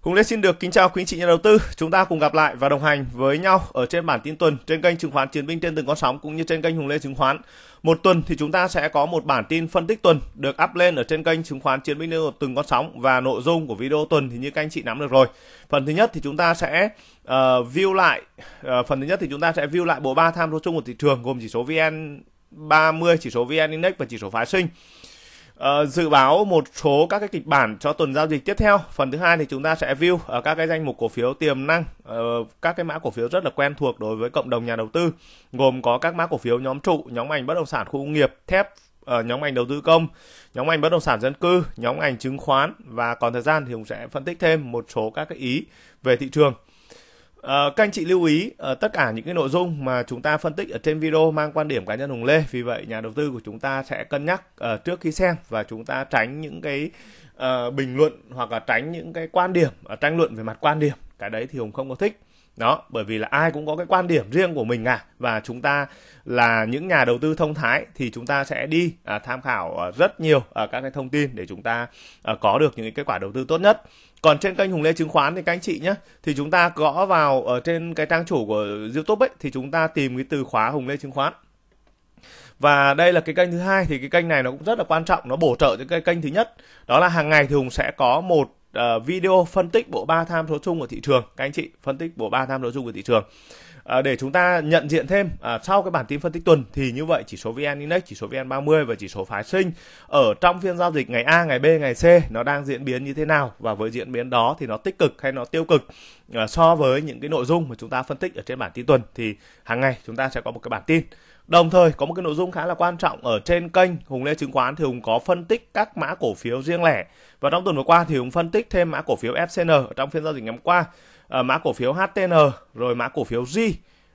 Hùng Lê xin được kính chào quý anh chị nhà đầu tư. Chúng ta cùng gặp lại và đồng hành với nhau ở trên bản tin tuần trên kênh chứng khoán Chiến binh trên từng con sóng cũng như trên kênh Hùng Lê chứng khoán. Một tuần thì chúng ta sẽ có một bản tin phân tích tuần được up lên ở trên kênh chứng khoán Chiến binh trên từng con sóng và nội dung của video tuần thì như các anh chị nắm được rồi. Phần thứ nhất thì chúng ta sẽ uh, view lại uh, phần thứ nhất thì chúng ta sẽ view lại bộ ba tham số chung của thị trường gồm chỉ số VN 30, chỉ số VN Index và chỉ số phái sinh. Ờ, dự báo một số các cái kịch bản cho tuần giao dịch tiếp theo. Phần thứ hai thì chúng ta sẽ view ở các cái danh mục cổ phiếu tiềm năng, ờ, các cái mã cổ phiếu rất là quen thuộc đối với cộng đồng nhà đầu tư, gồm có các mã cổ phiếu nhóm trụ, nhóm ngành bất động sản khu công nghiệp, thép, ờ, nhóm ngành đầu tư công, nhóm ngành bất động sản dân cư, nhóm ngành chứng khoán và còn thời gian thì cũng sẽ phân tích thêm một số các cái ý về thị trường. Ờ, các anh chị lưu ý ờ, tất cả những cái nội dung mà chúng ta phân tích ở trên video mang quan điểm cá nhân Hùng Lê. Vì vậy nhà đầu tư của chúng ta sẽ cân nhắc ờ, trước khi xem và chúng ta tránh những cái bình luận hoặc là tránh những cái quan điểm, tranh luận về mặt quan điểm. Cái đấy thì Hùng không có thích đó bởi vì là ai cũng có cái quan điểm riêng của mình à và chúng ta là những nhà đầu tư thông thái thì chúng ta sẽ đi à, tham khảo à, rất nhiều à, các cái thông tin để chúng ta à, có được những cái kết quả đầu tư tốt nhất còn trên kênh Hùng Lê chứng khoán thì các anh chị nhé thì chúng ta gõ vào ở trên cái trang chủ của YouTube ấy thì chúng ta tìm cái từ khóa Hùng Lê chứng khoán và đây là cái kênh thứ hai thì cái kênh này nó cũng rất là quan trọng nó bổ trợ cho cái kênh thứ nhất đó là hàng ngày thì hùng sẽ có một uh, video phân tích bộ ba tham số chung của thị trường các anh chị phân tích bộ ba tham số chung của thị trường uh, để chúng ta nhận diện thêm uh, sau cái bản tin phân tích tuần thì như vậy chỉ số VN Index, chỉ số VN30 và chỉ số phái sinh ở trong phiên giao dịch ngày A, ngày B, ngày C nó đang diễn biến như thế nào và với diễn biến đó thì nó tích cực hay nó tiêu cực uh, so với những cái nội dung mà chúng ta phân tích ở trên bản tin tuần thì hàng ngày chúng ta sẽ có một cái bản tin Đồng thời có một cái nội dung khá là quan trọng ở trên kênh Hùng Lê Chứng khoán thì Hùng có phân tích các mã cổ phiếu riêng lẻ và trong tuần vừa qua thì Hùng phân tích thêm mã cổ phiếu FCN trong phiên giao dịch ngày hôm qua, ờ, mã cổ phiếu HTN rồi mã cổ phiếu G,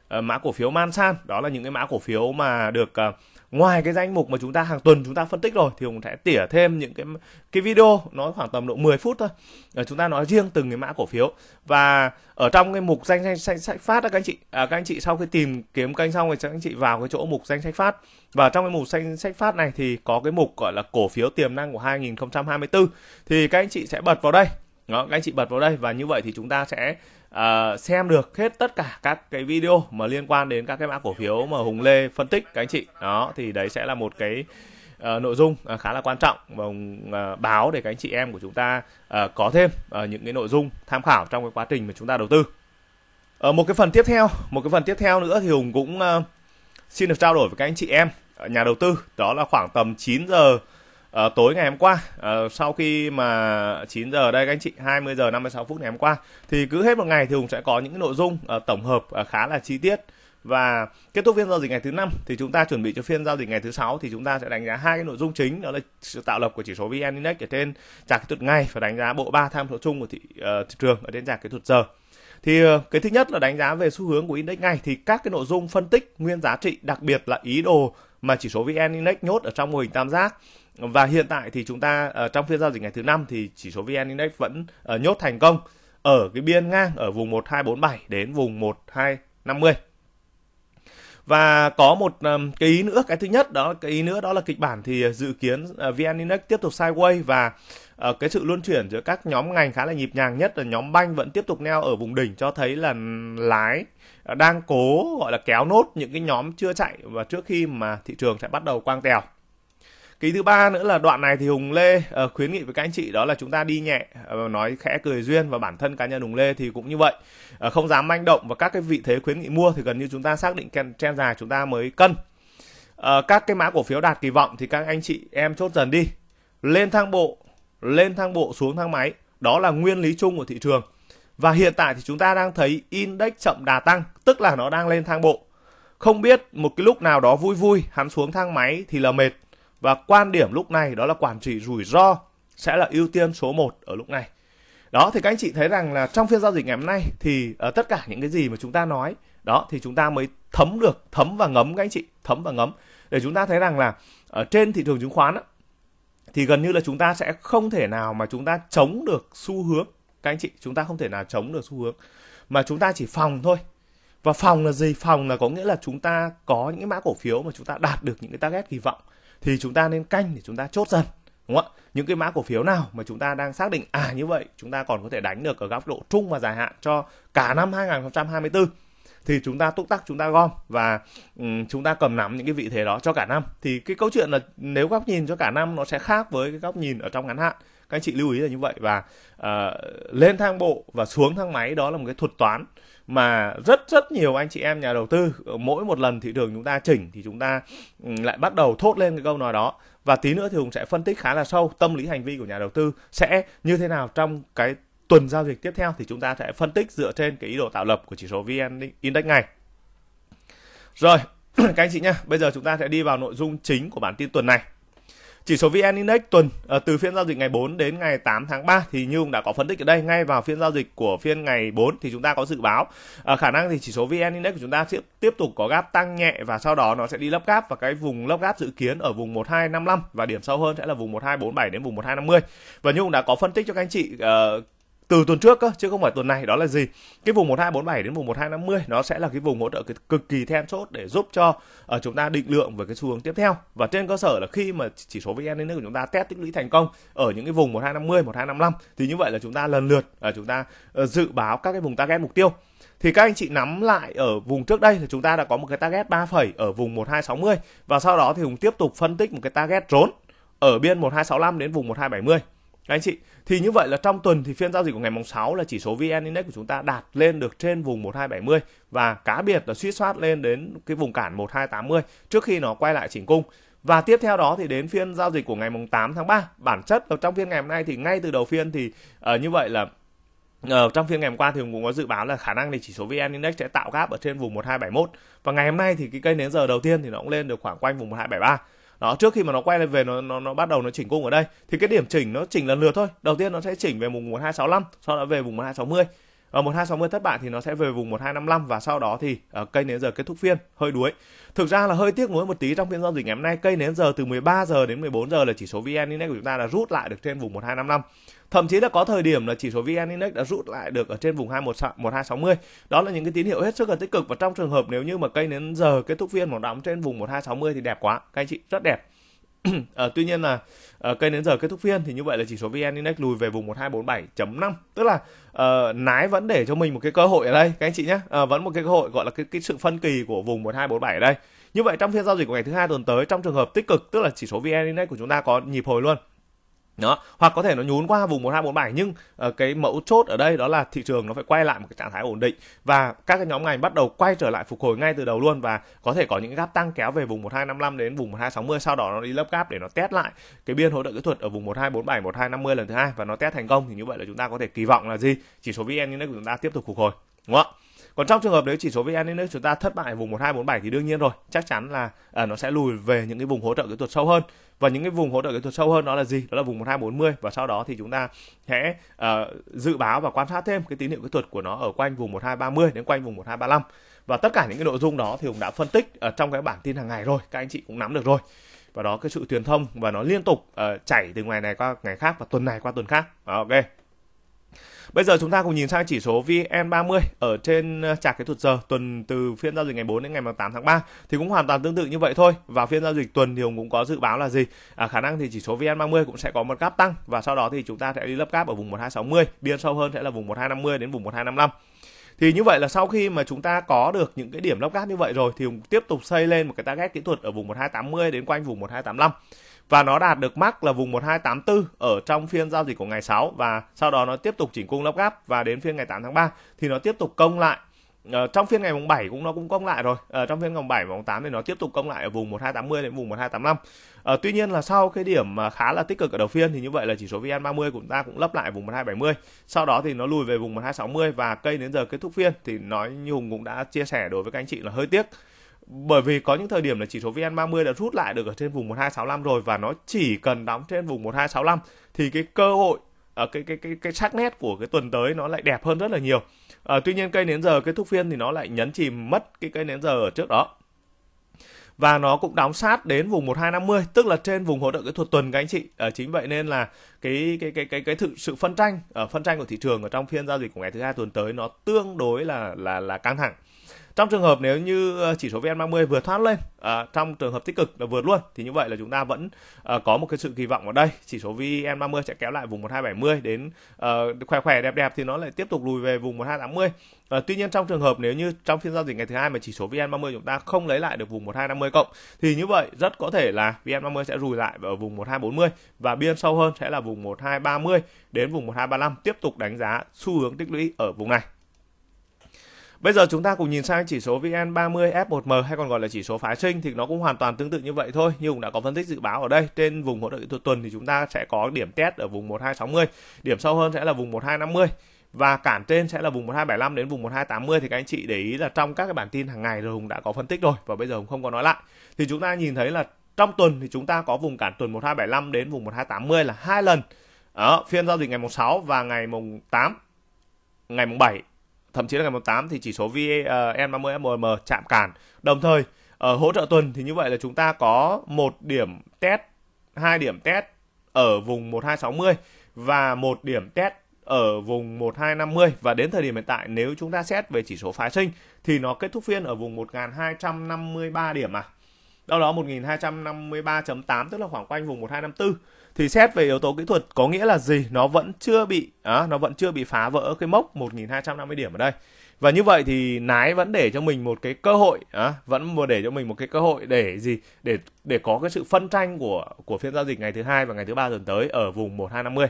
ờ, mã cổ phiếu Mansan đó là những cái mã cổ phiếu mà được ờ, ngoài cái danh mục mà chúng ta hàng tuần chúng ta phân tích rồi thì cũng sẽ tỉa thêm những cái cái video nó khoảng tầm độ 10 phút thôi ờ, chúng ta nói riêng từng cái mã cổ phiếu và ở trong cái mục danh sách, sách, sách phát đó các anh chị à, các anh chị sau khi tìm kiếm kênh xong thì các anh chị vào cái chỗ mục danh sách phát và trong cái mục danh sách phát này thì có cái mục gọi là cổ phiếu tiềm năng của 2024 thì các anh chị sẽ bật vào đây đó, các anh chị bật vào đây và như vậy thì chúng ta sẽ uh, xem được hết tất cả các cái video mà liên quan đến các cái mã cổ phiếu mà Hùng Lê phân tích các anh chị đó thì đấy sẽ là một cái uh, nội dung uh, khá là quan trọng và uh, báo để các anh chị em của chúng ta uh, có thêm uh, những cái nội dung tham khảo trong cái quá trình mà chúng ta đầu tư uh, một cái phần tiếp theo một cái phần tiếp theo nữa thì Hùng cũng uh, xin được trao đổi với các anh chị em nhà đầu tư đó là khoảng tầm 9 giờ à, tối ngày hôm qua à, sau khi mà 9 giờ đây các anh chị 20 giờ 56 phút ngày hôm qua thì cứ hết một ngày thì Hùng sẽ có những cái nội dung à, tổng hợp à, khá là chi tiết và kết thúc phiên giao dịch ngày thứ năm thì chúng ta chuẩn bị cho phiên giao dịch ngày thứ sáu thì chúng ta sẽ đánh giá hai cái nội dung chính đó là sự tạo lập của chỉ số VN Index ở trên chart kỹ thuật ngày và đánh giá bộ ba tham số chung của thị, uh, thị trường ở trên chart kỹ thuật giờ thì cái thứ nhất là đánh giá về xu hướng của index ngày thì các cái nội dung phân tích nguyên giá trị đặc biệt là ý đồ mà chỉ số VN Index nhốt ở trong mô hình tam giác và hiện tại thì chúng ta uh, trong phiên giao dịch ngày thứ năm thì chỉ số VN Index vẫn uh, nhốt thành công ở cái biên ngang ở vùng 1247 đến vùng 1250 và có một um, cái ý nữa cái thứ nhất đó cái ý nữa đó là kịch bản thì dự kiến uh, VN Index tiếp tục sideways và uh, cái sự luân chuyển giữa các nhóm ngành khá là nhịp nhàng nhất là nhóm banh vẫn tiếp tục neo ở vùng đỉnh cho thấy là lái đang cố gọi là kéo nốt những cái nhóm chưa chạy và trước khi mà thị trường sẽ bắt đầu quang tèo cái thứ ba nữa là đoạn này thì Hùng Lê uh, khuyến nghị với các anh chị đó là chúng ta đi nhẹ, uh, nói khẽ cười duyên và bản thân cá nhân Hùng Lê thì cũng như vậy. Uh, không dám manh động và các cái vị thế khuyến nghị mua thì gần như chúng ta xác định trend dài chúng ta mới cân. Uh, các cái mã cổ phiếu đạt kỳ vọng thì các anh chị em chốt dần đi. Lên thang bộ, lên thang bộ xuống thang máy, đó là nguyên lý chung của thị trường. Và hiện tại thì chúng ta đang thấy index chậm đà tăng, tức là nó đang lên thang bộ. Không biết một cái lúc nào đó vui vui hắn xuống thang máy thì là mệt và quan điểm lúc này đó là quản trị rủi ro sẽ là ưu tiên số 1 ở lúc này. Đó thì các anh chị thấy rằng là trong phiên giao dịch ngày hôm nay thì uh, tất cả những cái gì mà chúng ta nói đó thì chúng ta mới thấm được, thấm và ngấm các anh chị, thấm và ngấm để chúng ta thấy rằng là ở ờ, trên thị trường chứng khoán á, thì gần như là chúng ta sẽ không thể nào mà chúng ta chống được xu hướng các anh chị chúng ta không thể nào chống được xu hướng mà chúng ta chỉ phòng thôi và phòng là gì phòng là có nghĩa là chúng ta có những mã cổ phiếu mà chúng ta đạt được những cái target kỳ vọng thì chúng ta nên canh để chúng ta chốt dần đúng không ạ những cái mã cổ phiếu nào mà chúng ta đang xác định à như vậy chúng ta còn có thể đánh được ở góc độ trung và dài hạn cho cả năm 2024 thì chúng ta túc tắc chúng ta gom và um, chúng ta cầm nắm những cái vị thế đó cho cả năm thì cái câu chuyện là nếu góc nhìn cho cả năm nó sẽ khác với cái góc nhìn ở trong ngắn hạn các anh chị lưu ý là như vậy và uh, lên thang bộ và xuống thang máy đó là một cái thuật toán mà rất rất nhiều anh chị em nhà đầu tư ờ, mỗi một lần thị trường chúng ta chỉnh thì chúng ta ừ, lại bắt đầu thốt lên cái câu nói đó và tí nữa thì hùng sẽ phân tích khá là sâu tâm lý hành vi của nhà đầu tư sẽ như thế nào trong cái tuần giao dịch tiếp theo thì chúng ta sẽ phân tích dựa trên cái ý đồ tạo lập của chỉ số vn index này rồi các anh chị nhé bây giờ chúng ta sẽ đi vào nội dung chính của bản tin tuần này chỉ số VN Index tuần ờ, từ phiên giao dịch ngày 4 đến ngày 8 tháng 3 thì như cũng đã có phân tích ở đây ngay vào phiên giao dịch của phiên ngày 4 thì chúng ta có dự báo ờ, khả năng thì chỉ số VN Index của chúng ta sẽ tiếp tục có gap tăng nhẹ và sau đó nó sẽ đi lấp gap và cái vùng lấp gap dự kiến ở vùng 1255 và điểm sâu hơn sẽ là vùng 1247 đến vùng 1250. Và như cũng đã có phân tích cho các anh chị ờ, từ tuần trước cơ, chứ không phải tuần này đó là gì cái vùng 1247 đến vùng 1250 nó sẽ là cái vùng hỗ trợ cực kỳ then chốt để giúp cho uh, chúng ta định lượng về cái xu hướng tiếp theo và trên cơ sở là khi mà chỉ số VN Index của chúng ta test tích lũy thành công ở những cái vùng 1250 1255 thì như vậy là chúng ta lần lượt uh, chúng ta uh, dự báo các cái vùng target mục tiêu thì các anh chị nắm lại ở vùng trước đây là chúng ta đã có một cái target 3 phẩy ở vùng 1260 và sau đó thì Hùng tiếp tục phân tích một cái target rốn ở biên 1265 đến vùng 1270 các anh chị, thì như vậy là trong tuần thì phiên giao dịch của ngày mùng 6 là chỉ số VN Index của chúng ta đạt lên được trên vùng 1270 và cá biệt là suy soát lên đến cái vùng cản 1280 trước khi nó quay lại chỉnh cung. Và tiếp theo đó thì đến phiên giao dịch của ngày mùng 8 tháng 3, bản chất là trong phiên ngày hôm nay thì ngay từ đầu phiên thì uh, như vậy là Ờ, trong phiên ngày hôm qua thì cũng có dự báo là khả năng thì chỉ số VN Index sẽ tạo gap ở trên vùng 1271 và ngày hôm nay thì cái cây nến giờ đầu tiên thì nó cũng lên được khoảng quanh vùng 1273 đó trước khi mà nó quay lại về nó nó, nó bắt đầu nó chỉnh cung ở đây thì cái điểm chỉnh nó chỉnh lần lượt thôi đầu tiên nó sẽ chỉnh về vùng 1265 sau đó về vùng 1260 ở ờ, 1260 thất bại thì nó sẽ về vùng 1255 và sau đó thì uh, cây nến giờ kết thúc phiên hơi đuối thực ra là hơi tiếc nuối một tí trong phiên giao dịch ngày hôm nay cây nến giờ từ 13 giờ đến 14 giờ là chỉ số VN Index của chúng ta đã rút lại được trên vùng 1255 thậm chí là có thời điểm là chỉ số VN Index đã rút lại được ở trên vùng 1260. Đó là những cái tín hiệu hết sức là tích cực và trong trường hợp nếu như mà cây nến giờ kết thúc phiên mà đóng trên vùng 1260 thì đẹp quá, các anh chị rất đẹp à, tuy nhiên là à, cây đến giờ kết thúc phiên thì như vậy là chỉ số VN Index lùi về vùng 1247.5 tức là à, nái vẫn để cho mình một cái cơ hội ở đây các anh chị nhé à, vẫn một cái cơ hội gọi là cái, cái sự phân kỳ của vùng 1247 ở đây như vậy trong phiên giao dịch của ngày thứ hai tuần tới trong trường hợp tích cực tức là chỉ số VN Index của chúng ta có nhịp hồi luôn đó hoặc có thể nó nhún qua vùng 1247 nhưng uh, cái mẫu chốt ở đây đó là thị trường nó phải quay lại một cái trạng thái ổn định và các cái nhóm ngành bắt đầu quay trở lại phục hồi ngay từ đầu luôn và có thể có những gap tăng kéo về vùng 1255 đến vùng 1260 sau đó nó đi lấp gap để nó test lại cái biên hỗ trợ kỹ thuật ở vùng 1247 1250 lần thứ hai và nó test thành công thì như vậy là chúng ta có thể kỳ vọng là gì chỉ số VN Index của chúng ta tiếp tục phục hồi đúng không ạ còn trong trường hợp nếu chỉ số vn index chúng ta thất bại vùng 1247 thì đương nhiên rồi chắc chắn là à, nó sẽ lùi về những cái vùng hỗ trợ kỹ thuật sâu hơn và những cái vùng hỗ trợ kỹ thuật sâu hơn đó là gì đó là vùng 1240 và sau đó thì chúng ta sẽ uh, dự báo và quan sát thêm cái tín hiệu kỹ thuật của nó ở quanh vùng 1230 đến quanh vùng 1235 và tất cả những cái nội dung đó thì cũng đã phân tích ở trong cái bản tin hàng ngày rồi các anh chị cũng nắm được rồi và đó cái sự truyền thông và nó liên tục uh, chảy từ ngoài này qua ngày khác và tuần này qua tuần khác đó, ok Bây giờ chúng ta cùng nhìn sang chỉ số VN30 ở trên ờ, chart kỹ thuật giờ tuần từ phiên giao dịch ngày 4 đến ngày 8 tháng 3 thì cũng hoàn toàn tương tự như vậy thôi. Và phiên giao dịch tuần thì Hùng cũng có dự báo là gì? À, khả năng thì chỉ số VN30 cũng sẽ có một gap tăng và sau đó thì chúng ta sẽ đi lớp gap ở vùng 1260, biên sâu hơn sẽ là vùng 1250 đến vùng 1255 thì như vậy là sau khi mà chúng ta có được những cái điểm lóc gác như vậy rồi thì tiếp tục xây lên một cái target kỹ thuật ở vùng 1280 đến quanh vùng 1285 và nó đạt được mắc là vùng 1284 ở trong phiên giao dịch của ngày 6 và sau đó nó tiếp tục chỉnh cung lắp gáp và đến phiên ngày 8 tháng 3 thì nó tiếp tục công lại Ờ, trong phiên ngày mùng 7 cũng nó cũng công lại rồi ờ, trong phiên ngày mùng 7 và mùng 8 thì nó tiếp tục công lại ở vùng 1280 đến vùng 1285 ờ, tuy nhiên là sau cái điểm khá là tích cực ở đầu phiên thì như vậy là chỉ số VN30 của chúng ta cũng lấp lại vùng 1270 sau đó thì nó lùi về vùng 1260 và cây đến giờ kết thúc phiên thì nói như Hùng cũng đã chia sẻ đối với các anh chị là hơi tiếc bởi vì có những thời điểm là chỉ số VN30 đã rút lại được ở trên vùng 1265 rồi và nó chỉ cần đóng trên vùng 1265 thì cái cơ hội ở à, cái cái cái cái sắc nét của cái tuần tới nó lại đẹp hơn rất là nhiều. À, tuy nhiên cây nến giờ kết thúc phiên thì nó lại nhấn chìm mất cái cây nến giờ ở trước đó. Và nó cũng đóng sát đến vùng 1250, tức là trên vùng hỗ trợ kỹ thuật tuần các anh chị. À, chính vậy nên là cái cái cái cái cái thực sự phân tranh ở à, phân tranh của thị trường ở trong phiên giao dịch của ngày thứ hai tuần tới nó tương đối là là là căng thẳng trong trường hợp nếu như ờ, chỉ số VN30 vừa thoát lên à, trong trường hợp tích cực là vượt luôn thì như vậy là chúng ta vẫn à, có một cái sự kỳ vọng ở đây chỉ số VN30 sẽ kéo lại vùng 1270 đến à, khỏe khỏe đẹp đẹp thì nó lại tiếp tục lùi về vùng 1280 à, tuy nhiên trong trường hợp nếu như trong phiên giao dịch ngày thứ hai mà chỉ số VN30 chúng ta không lấy lại được vùng 1250 cộng thì như vậy rất có thể là VN30 sẽ lùi lại ở vùng 1240 và biên sâu hơn sẽ là vùng 1230 đến vùng 1235 tiếp tục đánh giá xu hướng tích lũy ở vùng này Bây giờ chúng ta cùng nhìn sang chỉ số VN30 F1M hay còn gọi là chỉ số phái sinh thì nó cũng hoàn toàn tương tự như vậy thôi. Như cũng đã có phân tích dự báo ở đây, trên vùng hỗ trợ kỹ thuật tuần thì chúng ta sẽ có điểm test ở vùng 1260, điểm sâu hơn sẽ là vùng 1250 và cản trên sẽ là vùng 1275 đến vùng 1280 thì các anh chị để ý là trong các cái bản tin hàng ngày rồi Hùng đã có phân tích rồi và bây giờ Hùng không có nói lại. Thì chúng ta nhìn thấy là trong tuần thì chúng ta có vùng cản tuần 1275 đến vùng 1280 là hai lần ở phiên giao dịch ngày mùng 6 và ngày mùng 8 ngày mùng 7 thậm chí là ngày mùng 8 thì chỉ số VN30 ờ, MOM chạm cản. Đồng thời ở ờ, hỗ trợ tuần thì như vậy là chúng ta có một điểm test, hai điểm test ở vùng 1260 và một điểm test ở vùng 1250 và đến thời điểm hiện tại nếu chúng ta xét về chỉ số phái sinh thì nó kết thúc phiên ở vùng 1253 điểm à. Đâu đó 1253.8 tức là khoảng quanh vùng 1254 thì xét về yếu tố kỹ thuật có nghĩa là gì nó vẫn chưa bị à, nó vẫn chưa bị phá vỡ cái mốc 1250 điểm ở đây và như vậy thì nái vẫn để cho mình một cái cơ hội à, vẫn vừa để cho mình một cái cơ hội để gì để để có cái sự phân tranh của của phiên giao dịch ngày thứ hai và ngày thứ ba tuần tới ở vùng 1250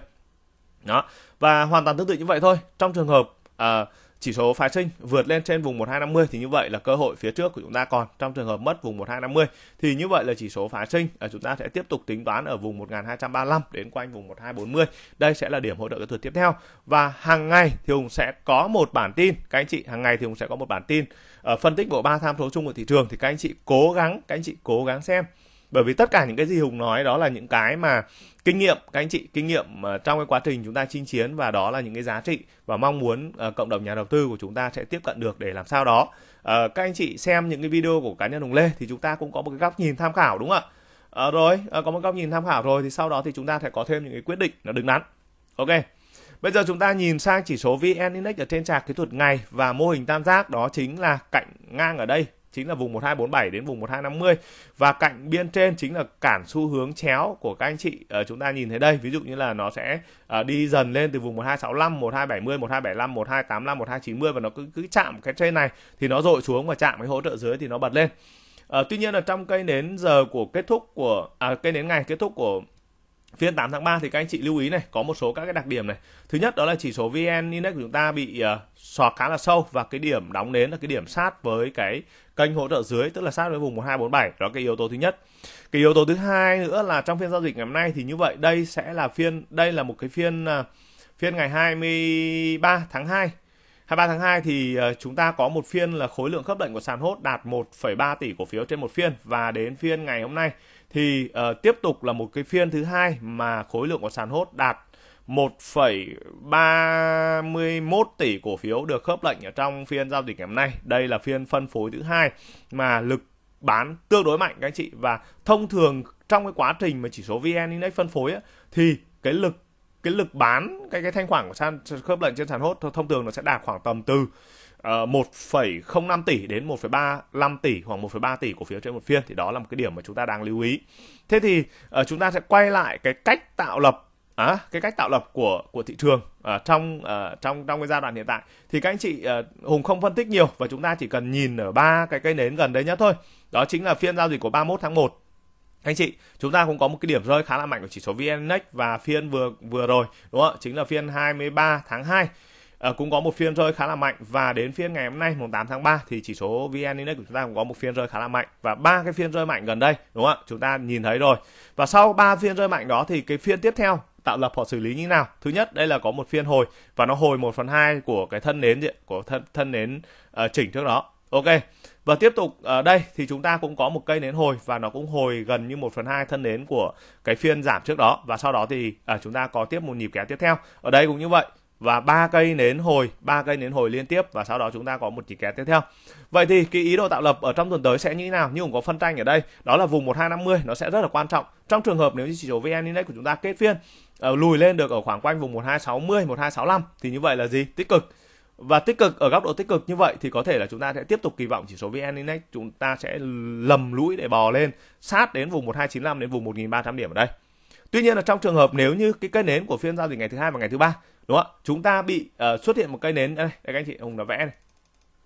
đó và hoàn toàn tương tự như vậy thôi trong trường hợp à, chỉ số phái sinh vượt lên trên vùng 1250 thì như vậy là cơ hội phía trước của chúng ta còn trong trường hợp mất vùng 1250 thì như vậy là chỉ số phái sinh à, chúng ta sẽ tiếp tục tính toán ở vùng 1235 đến quanh vùng 1240 đây sẽ là điểm hỗ trợ kỹ thuật tiếp theo và hàng ngày thì Hùng sẽ có một bản tin các anh chị hàng ngày thì Hùng sẽ có một bản tin ở ờ, phân tích bộ ba tham số chung của thị trường thì các anh chị cố gắng các anh chị cố gắng xem bởi vì tất cả những cái gì hùng nói đó là những cái mà kinh nghiệm các anh chị kinh nghiệm ờ, trong cái quá trình chúng ta chinh chiến và đó là những cái giá trị và mong muốn ờ, cộng đồng nhà đầu tư của chúng ta sẽ tiếp cận được để làm sao đó ờ, các anh chị xem những cái video của cá nhân hùng lê thì chúng ta cũng có một cái góc nhìn tham khảo đúng không ạ rồi có một góc nhìn tham khảo rồi thì sau đó thì chúng ta sẽ có thêm những cái quyết định nó đứng đắn ok Bây giờ chúng ta nhìn sang chỉ số VN Index ở trên chart kỹ thuật ngày và mô hình tam giác đó chính là cạnh ngang ở đây chính là vùng 1247 đến vùng 1250 và cạnh biên trên chính là cản xu hướng chéo của các anh chị uh, chúng ta nhìn thấy đây ví dụ như là nó sẽ ờ, đi dần lên từ vùng 1265 1270 1275 1285 1290 và nó cứ cứ chạm cái trên này thì nó dội xuống và chạm cái hỗ trợ dưới thì nó bật lên uh, tuy nhiên là trong cây nến giờ của kết thúc của à, cây nến ngày kết thúc của phiên 8 tháng 3 thì các anh chị lưu ý này có một số các cái đặc điểm này thứ nhất đó là chỉ số vn index của chúng ta bị uh, sọt khá là sâu và cái điểm đóng nến là cái điểm sát với cái kênh hỗ trợ dưới tức là sát với vùng 1247 đó cái yếu tố thứ nhất cái yếu tố thứ hai nữa là trong phiên giao dịch ngày hôm nay thì như vậy đây sẽ là phiên đây là một cái phiên à, phiên ngày 23 tháng 2 23 tháng 2 thì à, chúng ta có một phiên là khối lượng khớp lệnh của sàn hốt đạt 1,3 tỷ cổ phiếu trên một phiên và đến phiên ngày hôm nay thì uh, tiếp tục là một cái phiên thứ hai mà khối lượng của sàn hốt đạt 1,31 tỷ cổ phiếu được khớp lệnh ở trong phiên giao dịch ngày hôm nay. Đây là phiên phân phối thứ hai mà lực bán tương đối mạnh các anh chị và thông thường trong cái quá trình mà chỉ số VN Index phân phối ấy, thì cái lực cái lực bán cái cái thanh khoản của sàn khớp lệnh trên sàn hốt thông thường nó sẽ đạt khoảng tầm từ uh, ờ, 1,05 tỷ đến 1,35 tỷ hoặc 1,3 tỷ cổ phiếu trên một phiên thì đó là một cái điểm mà chúng ta đang lưu ý. Thế thì uh, chúng ta sẽ quay lại cái cách tạo lập à, cái cách tạo lập của của thị trường à, trong à, trong trong cái giai đoạn hiện tại thì các anh chị à, Hùng không phân tích nhiều và chúng ta chỉ cần nhìn ở ba cái cây nến gần đấy nhất thôi đó chính là phiên giao dịch của 31 tháng 1 anh chị chúng ta cũng có một cái điểm rơi khá là mạnh của chỉ số VN Index và phiên vừa vừa rồi đúng không chính là phiên 23 tháng 2 À, cũng có một phiên rơi khá là mạnh và đến phiên ngày hôm nay mùng 8 tháng 3 thì chỉ số VN Index của chúng ta cũng có một phiên rơi khá là mạnh và ba cái phiên rơi mạnh gần đây đúng không ạ? Chúng ta nhìn thấy rồi. Và sau ba phiên rơi mạnh đó thì cái phiên tiếp theo tạo lập họ xử lý như thế nào thứ nhất đây là có một phiên hồi và nó hồi 1 phần hai của cái thân nến diện của thân thân nến uh, chỉnh trước đó ok và tiếp tục ở ờ, đây thì chúng ta cũng có một cây nến hồi và nó cũng hồi gần như 1 phần hai thân nến của cái phiên giảm trước đó và sau đó thì à, chúng ta có tiếp một nhịp kéo tiếp theo. Ở đây cũng như vậy, và ba cây nến hồi, ba cây nến hồi liên tiếp và sau đó chúng ta có một chỉ kẹt tiếp theo. Vậy thì cái ý đồ tạo lập ở trong tuần tới sẽ như thế nào? Như cũng có phân tranh ở đây, đó là vùng 1250 nó sẽ rất là quan trọng. Trong trường hợp nếu như chỉ số VN Index của chúng ta kết phiên uh, lùi lên được ở khoảng quanh vùng 1260, 1265 thì như vậy là gì? Tích cực. Và tích cực ở góc độ tích cực như vậy thì có thể là chúng ta sẽ tiếp tục kỳ vọng chỉ số VN Index chúng ta sẽ lầm lũi để bò lên sát đến vùng 1295 đến vùng 1300 điểm ở đây. Tuy nhiên là trong trường hợp nếu như cái cây nến của phiên giao dịch ngày thứ hai và ngày thứ ba đúng không ạ chúng ta bị uh, xuất hiện một cây nến đây, đây các anh chị hùng đã vẽ này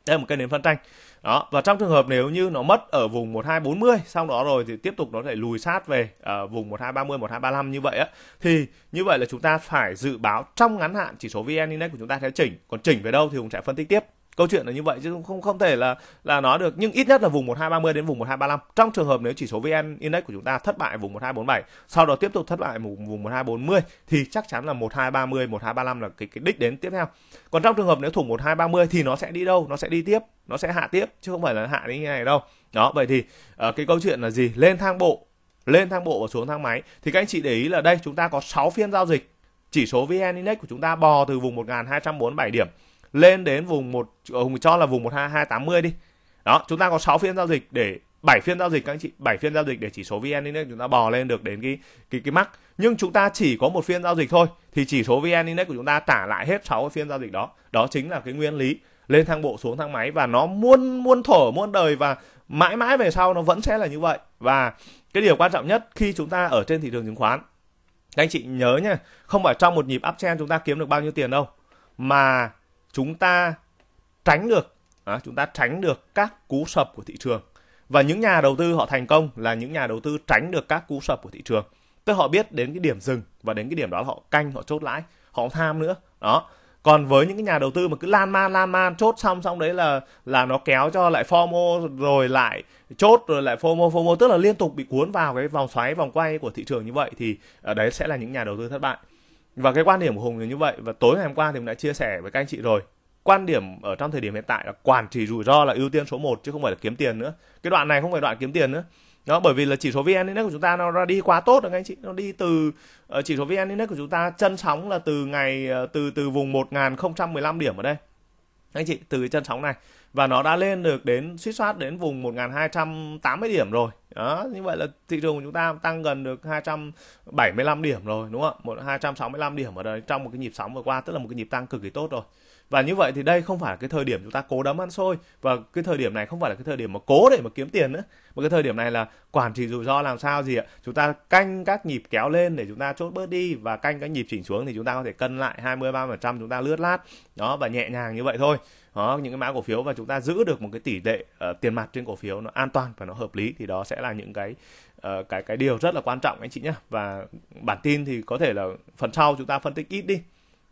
đây là một cây nến phân tranh đó và trong trường hợp nếu như nó mất ở vùng 1240 sau đó rồi thì tiếp tục nó lại lùi sát về uh, vùng 1230 1235 như vậy á thì như vậy là chúng ta phải dự báo trong ngắn hạn chỉ số VN Index của chúng ta sẽ chỉnh còn chỉnh về đâu thì cũng sẽ phân tích tiếp câu chuyện là như vậy chứ không không thể là là nói được nhưng ít nhất là vùng 1230 đến vùng 1235 trong trường hợp nếu chỉ số VN Index của chúng ta thất bại vùng 1247 sau đó tiếp tục thất bại vùng vùng 1240 thì chắc chắn là 1230 1235 là cái cái đích đến tiếp theo còn trong trường hợp nếu thủng 1230 thì nó sẽ đi đâu nó sẽ đi tiếp nó sẽ hạ tiếp chứ không phải là hạ đi như này đâu đó vậy thì uh, cái câu chuyện là gì lên thang bộ lên thang bộ và xuống thang máy thì các anh chị để ý là đây chúng ta có 6 phiên giao dịch chỉ số VN Index của chúng ta bò từ vùng 1247 điểm lên đến vùng một vùng ờ, cho là vùng 12280 đi. Đó, chúng ta có 6 phiên giao dịch để 7 phiên giao dịch các anh chị, 7 phiên giao dịch để chỉ số VN Index chúng ta bò lên được đến cái cái cái mắc. Nhưng chúng ta chỉ có một phiên giao dịch thôi thì chỉ số VN Index của chúng ta trả lại hết 6 phiên giao dịch đó. Đó chính là cái nguyên lý lên thang bộ xuống thang máy và nó muôn muôn thở muôn đời và mãi mãi về sau nó vẫn sẽ là như vậy. Và cái điều quan trọng nhất khi chúng ta ở trên thị trường chứng khoán các anh chị nhớ nha, không phải trong một nhịp uptrend chúng ta kiếm được bao nhiêu tiền đâu mà chúng ta tránh được à, chúng ta tránh được các cú sập của thị trường và những nhà đầu tư họ thành công là những nhà đầu tư tránh được các cú sập của thị trường tức họ biết đến cái điểm dừng và đến cái điểm đó họ canh họ chốt lãi họ không tham nữa đó còn với những cái nhà đầu tư mà cứ lan man lan man chốt xong xong đấy là là nó kéo cho lại fomo rồi lại chốt rồi lại fomo fomo tức là liên tục bị cuốn vào cái vòng xoáy vòng quay của thị trường như vậy thì ở à, đấy sẽ là những nhà đầu tư thất bại và cái quan điểm của hùng là như vậy và tối ngày hôm qua thì cũng đã chia sẻ với các anh chị rồi quan điểm ở trong thời điểm hiện tại là quản trị rủi ro là ưu tiên số 1 chứ không phải là kiếm tiền nữa cái đoạn này không phải đoạn kiếm tiền nữa đó bởi vì là chỉ số vn index của chúng ta nó ra đi quá tốt rồi anh chị nó đi từ ờ, chỉ số vn index của chúng ta chân sóng là từ ngày ờ, từ từ vùng 1015 điểm ở đây anh chị từ cái chân sóng này và nó đã lên được đến suýt soát đến vùng 1280 điểm rồi đó như vậy là thị trường của chúng ta tăng gần được 275 điểm rồi đúng không ạ một 265 điểm ở đây trong một cái nhịp sóng vừa qua tức là một cái nhịp tăng cực kỳ tốt rồi và như vậy thì đây không phải là cái thời điểm chúng ta cố đấm ăn xôi và cái thời điểm này không phải là cái thời điểm mà cố để mà kiếm tiền nữa mà cái thời điểm này là quản trị rủi ro làm sao gì ạ chúng ta canh các nhịp kéo lên để chúng ta chốt bớt đi và canh các nhịp chỉnh xuống thì chúng ta có thể cân lại 20 30 phần trăm chúng ta lướt lát đó và nhẹ nhàng như vậy thôi đó những cái mã cổ phiếu và chúng ta giữ được một cái tỷ lệ uh, tiền mặt trên cổ phiếu nó an toàn và nó hợp lý thì đó sẽ là những cái uh, cái cái điều rất là quan trọng anh chị nhé và bản tin thì có thể là phần sau chúng ta phân tích ít đi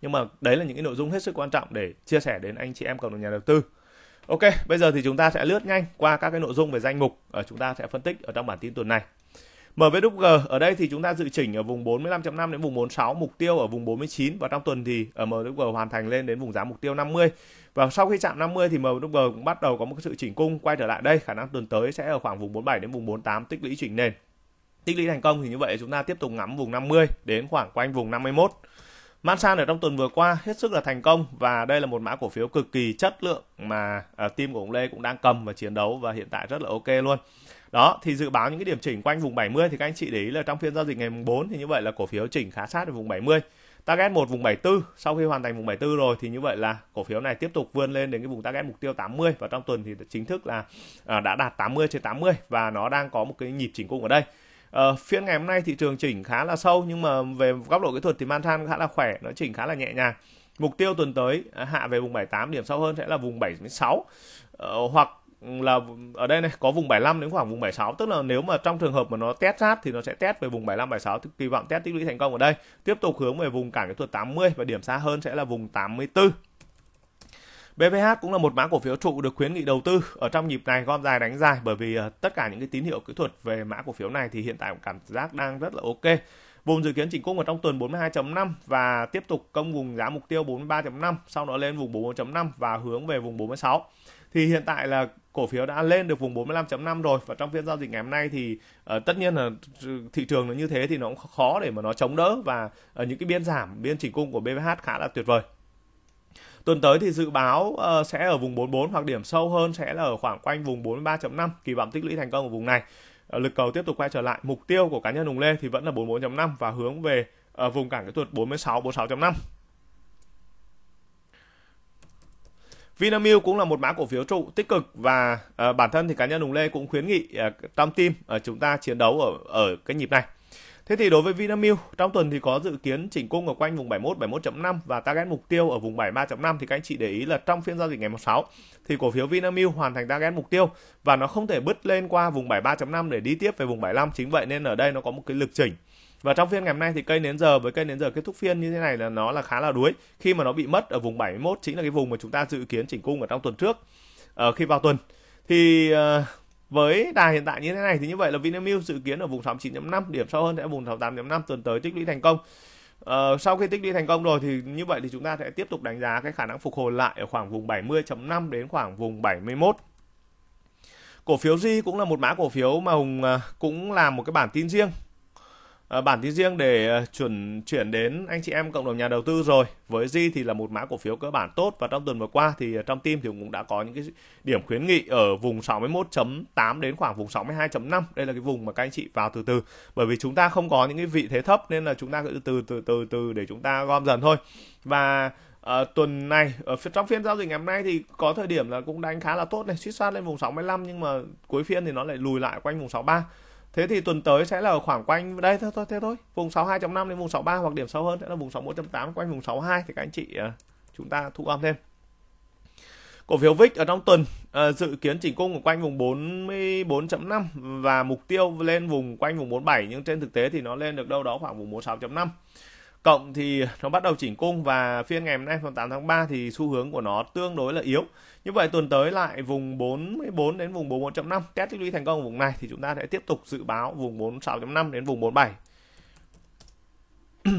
nhưng mà đấy là những cái nội dung hết sức quan trọng để chia sẻ đến anh chị em cộng đồng nhà đầu tư Ok, bây giờ thì chúng ta sẽ lướt nhanh qua các cái nội dung về danh mục ở ờ, chúng ta sẽ phân tích ở trong bản tin tuần này. MVDG ở đây thì chúng ta dự chỉnh ở vùng 45.5 đến vùng 46, mục tiêu ở vùng 49 và trong tuần thì ở ờ, MVDG hoàn thành lên đến vùng giá mục tiêu 50. Và sau khi chạm 50 thì MVDG cũng bắt đầu có một sự chỉnh cung quay trở lại đây, khả năng tuần tới sẽ ở khoảng vùng 47 đến vùng 48 tích lũy chỉnh nền. Tích lũy thành công thì như vậy chúng ta tiếp tục ngắm vùng 50 đến khoảng quanh vùng 51. Mansan ở trong tuần vừa qua hết sức là thành công và đây là một mã cổ phiếu cực kỳ chất lượng mà uh, team của ông Lê cũng đang cầm và chiến đấu và hiện tại rất là ok luôn đó thì dự báo những cái điểm chỉnh quanh vùng 70 thì các anh chị để ý là trong phiên giao dịch ngày mùng 4 thì như vậy là cổ phiếu chỉnh khá sát ở vùng 70 target một vùng 74 sau khi hoàn thành vùng 74 rồi thì như vậy là cổ phiếu này tiếp tục vươn lên đến cái vùng target mục tiêu 80 và trong tuần thì chính thức là à, đã đạt 80 trên 80 và nó đang có một cái nhịp chỉnh cung ở đây Ờ, phiên ngày hôm nay thị trường chỉnh khá là sâu nhưng mà về góc độ kỹ thuật thì Mantan khá là khỏe, nó chỉnh khá là nhẹ nhàng. Mục tiêu tuần tới à, hạ về vùng 78 điểm sâu hơn sẽ là vùng 76 ờ, hoặc là ở đây này có vùng 75 đến khoảng vùng 76 tức là nếu mà trong trường hợp mà nó test sát thì nó sẽ test về vùng 75 76 thì kỳ vọng test tích lũy thành công ở đây tiếp tục hướng về vùng cản kỹ thuật 80 và điểm xa hơn sẽ là vùng 84 BVH cũng là một mã cổ phiếu trụ được khuyến nghị đầu tư ở trong nhịp này gom dài đánh dài bởi vì ờ, tất cả những cái tín hiệu kỹ thuật về mã cổ phiếu này thì hiện tại cảm giác đang rất là ok. Vùng dự kiến chỉnh cung ở trong tuần 42.5 và tiếp tục công vùng giá mục tiêu 43.5, sau đó lên vùng 41.5 và hướng về vùng 46. Thì hiện tại là cổ phiếu đã lên được vùng 45.5 rồi và trong phiên giao dịch ngày hôm nay thì uh, tất nhiên là thị trường nó như thế thì nó cũng khó để mà nó chống đỡ và uh, những cái biên giảm biên chỉnh cung của BVH khá là tuyệt vời tuần tới thì dự báo uh, sẽ ở vùng 44 hoặc điểm sâu hơn sẽ là ở khoảng quanh vùng 43.5 kỳ vọng tích lũy thành công ở vùng này uh, lực cầu tiếp tục quay trở lại mục tiêu của cá nhân Hùng Lê thì vẫn là 44.5 và hướng về uh, vùng cản kỹ thuật 46 46.5 Vinamilk cũng là một mã cổ phiếu trụ tích cực và uh, bản thân thì cá nhân Hùng Lê cũng khuyến nghị uh, ờ, trong team uh, chúng ta chiến đấu ở ở cái nhịp này. Thế thì đối với Vinamilk, trong tuần thì có dự kiến chỉnh cung ở quanh vùng 71, 71.5 và target mục tiêu ở vùng 73.5 thì các anh chị để ý là trong phiên giao dịch ngày 16 thì cổ phiếu Vinamilk hoàn thành target mục tiêu và nó không thể bứt lên qua vùng 73.5 để đi tiếp về vùng 75. Chính vậy nên ở đây nó có một cái lực chỉnh và trong phiên ngày hôm nay thì cây nến giờ với cây nến giờ kết thúc phiên như thế này là nó là khá là đuối khi mà nó bị mất ở vùng 71 chính là cái vùng mà chúng ta dự kiến chỉnh cung ở trong tuần trước uh, khi vào tuần thì uh, với đà hiện tại như thế này thì như vậy là Vinamilk dự kiến ở vùng 69.5 điểm sâu hơn sẽ vùng 68.5 tuần tới tích lũy thành công Ờ, sau khi tích lũy thành công rồi thì như vậy thì chúng ta sẽ tiếp tục đánh giá cái khả năng phục hồi lại ở khoảng vùng 70.5 đến khoảng vùng 71. Cổ phiếu Ri cũng là một mã cổ phiếu mà Hùng ờ, cũng làm một cái bản tin riêng Ờ, bản tin riêng để ờ, chuẩn chuyển đến anh chị em cộng đồng nhà đầu tư rồi. Với Di thì là một mã cổ phiếu cơ bản tốt và trong tuần vừa qua thì ờ, trong team thì cũng đã có những cái điểm khuyến nghị ở vùng 61.8 đến khoảng vùng 62.5. Đây là cái vùng mà các anh chị vào từ từ bởi vì chúng ta không có những cái vị thế thấp nên là chúng ta cứ từ từ từ từ để chúng ta gom dần thôi. Và À, tuần này ở trong phiên giao dịch ngày hôm nay thì có thời điểm là cũng đánh khá là tốt này, suýt soát lên vùng 65 nhưng mà cuối phiên thì nó lại lùi lại quanh vùng 63 Thế thì tuần tới sẽ là khoảng quanh đây thôi thôi thế thôi, vùng 62.5 đến vùng 63 hoặc điểm sâu hơn sẽ là vùng 61.8 quanh vùng 62 thì các anh chị ờ, chúng ta thu âm thêm. Cổ phiếu VIX ở trong tuần ờ, dự kiến chỉnh cung ở quanh vùng 44.5 và mục tiêu lên vùng quanh vùng 47 nhưng trên thực tế thì nó lên được đâu đó khoảng vùng 46.5. Cộng thì nó bắt đầu chỉnh cung và phiên ngày hôm nay mùng 8 tháng 3 thì xu hướng của nó tương đối là yếu. Như vậy tuần tới lại vùng 44 đến vùng 41.5 test tích lũy thành công ở vùng này thì chúng ta sẽ tiếp tục dự báo vùng 46.5 đến vùng 47.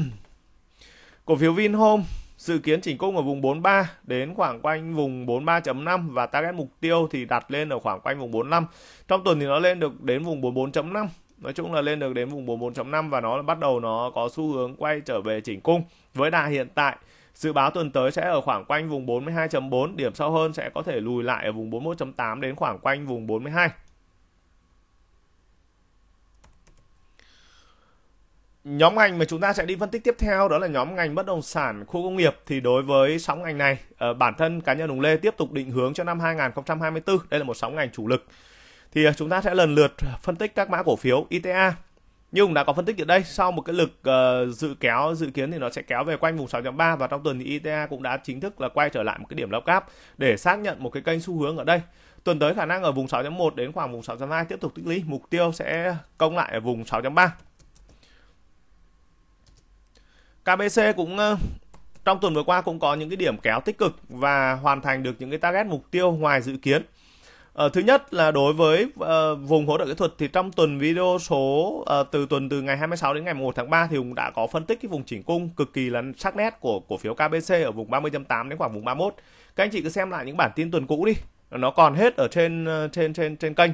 Cổ phiếu Vinhome dự kiến chỉnh cung ở vùng 43 đến khoảng quanh vùng 43.5 và target mục tiêu thì đặt lên ở khoảng quanh vùng 45. Trong tuần thì nó lên được đến vùng 44.5 nói chung là lên được đến vùng 44.5 và nó bắt đầu nó có xu hướng quay trở về chỉnh cung với đà hiện tại Dự báo tuần tới sẽ ở khoảng quanh vùng 42.4, điểm sau hơn sẽ có thể lùi lại ở vùng 41.8 đến khoảng quanh vùng 42. Nhóm ngành mà chúng ta sẽ đi phân tích tiếp theo đó là nhóm ngành bất động sản khu công nghiệp thì đối với sóng ngành này ờ, bản thân cá nhân Hùng Lê tiếp tục định hướng cho năm 2024 đây là một sóng ngành chủ lực thì à, chúng ta sẽ lần lượt phân tích các mã cổ phiếu ITA e như cũng đã có phân tích ở đây sau một cái lực uh, dự kéo dự kiến thì nó sẽ kéo về quanh vùng 6.3 và trong tuần thì ITA e cũng đã chính thức là quay trở lại một cái điểm lao cáp để xác nhận một cái kênh xu hướng ở đây tuần tới khả năng ở vùng 6.1 đến khoảng vùng 6.2 tiếp tục tích lũy mục tiêu sẽ công lại ở vùng 6.3 KBC cũng uh, trong tuần vừa qua cũng có những cái điểm kéo tích cực và hoàn thành được những cái target mục tiêu ngoài dự kiến Ờ, thứ nhất là đối với uh, vùng hỗ trợ kỹ thuật thì trong tuần video số uh, từ tuần từ ngày 26 đến ngày 1 tháng 3 thì cũng đã có phân tích cái vùng chỉnh cung cực kỳ là sắc nét của cổ phiếu KBC ở vùng 30.8 đến khoảng vùng 31. Các anh chị cứ xem lại những bản tin tuần cũ đi, nó còn hết ở trên ờ, trên trên trên kênh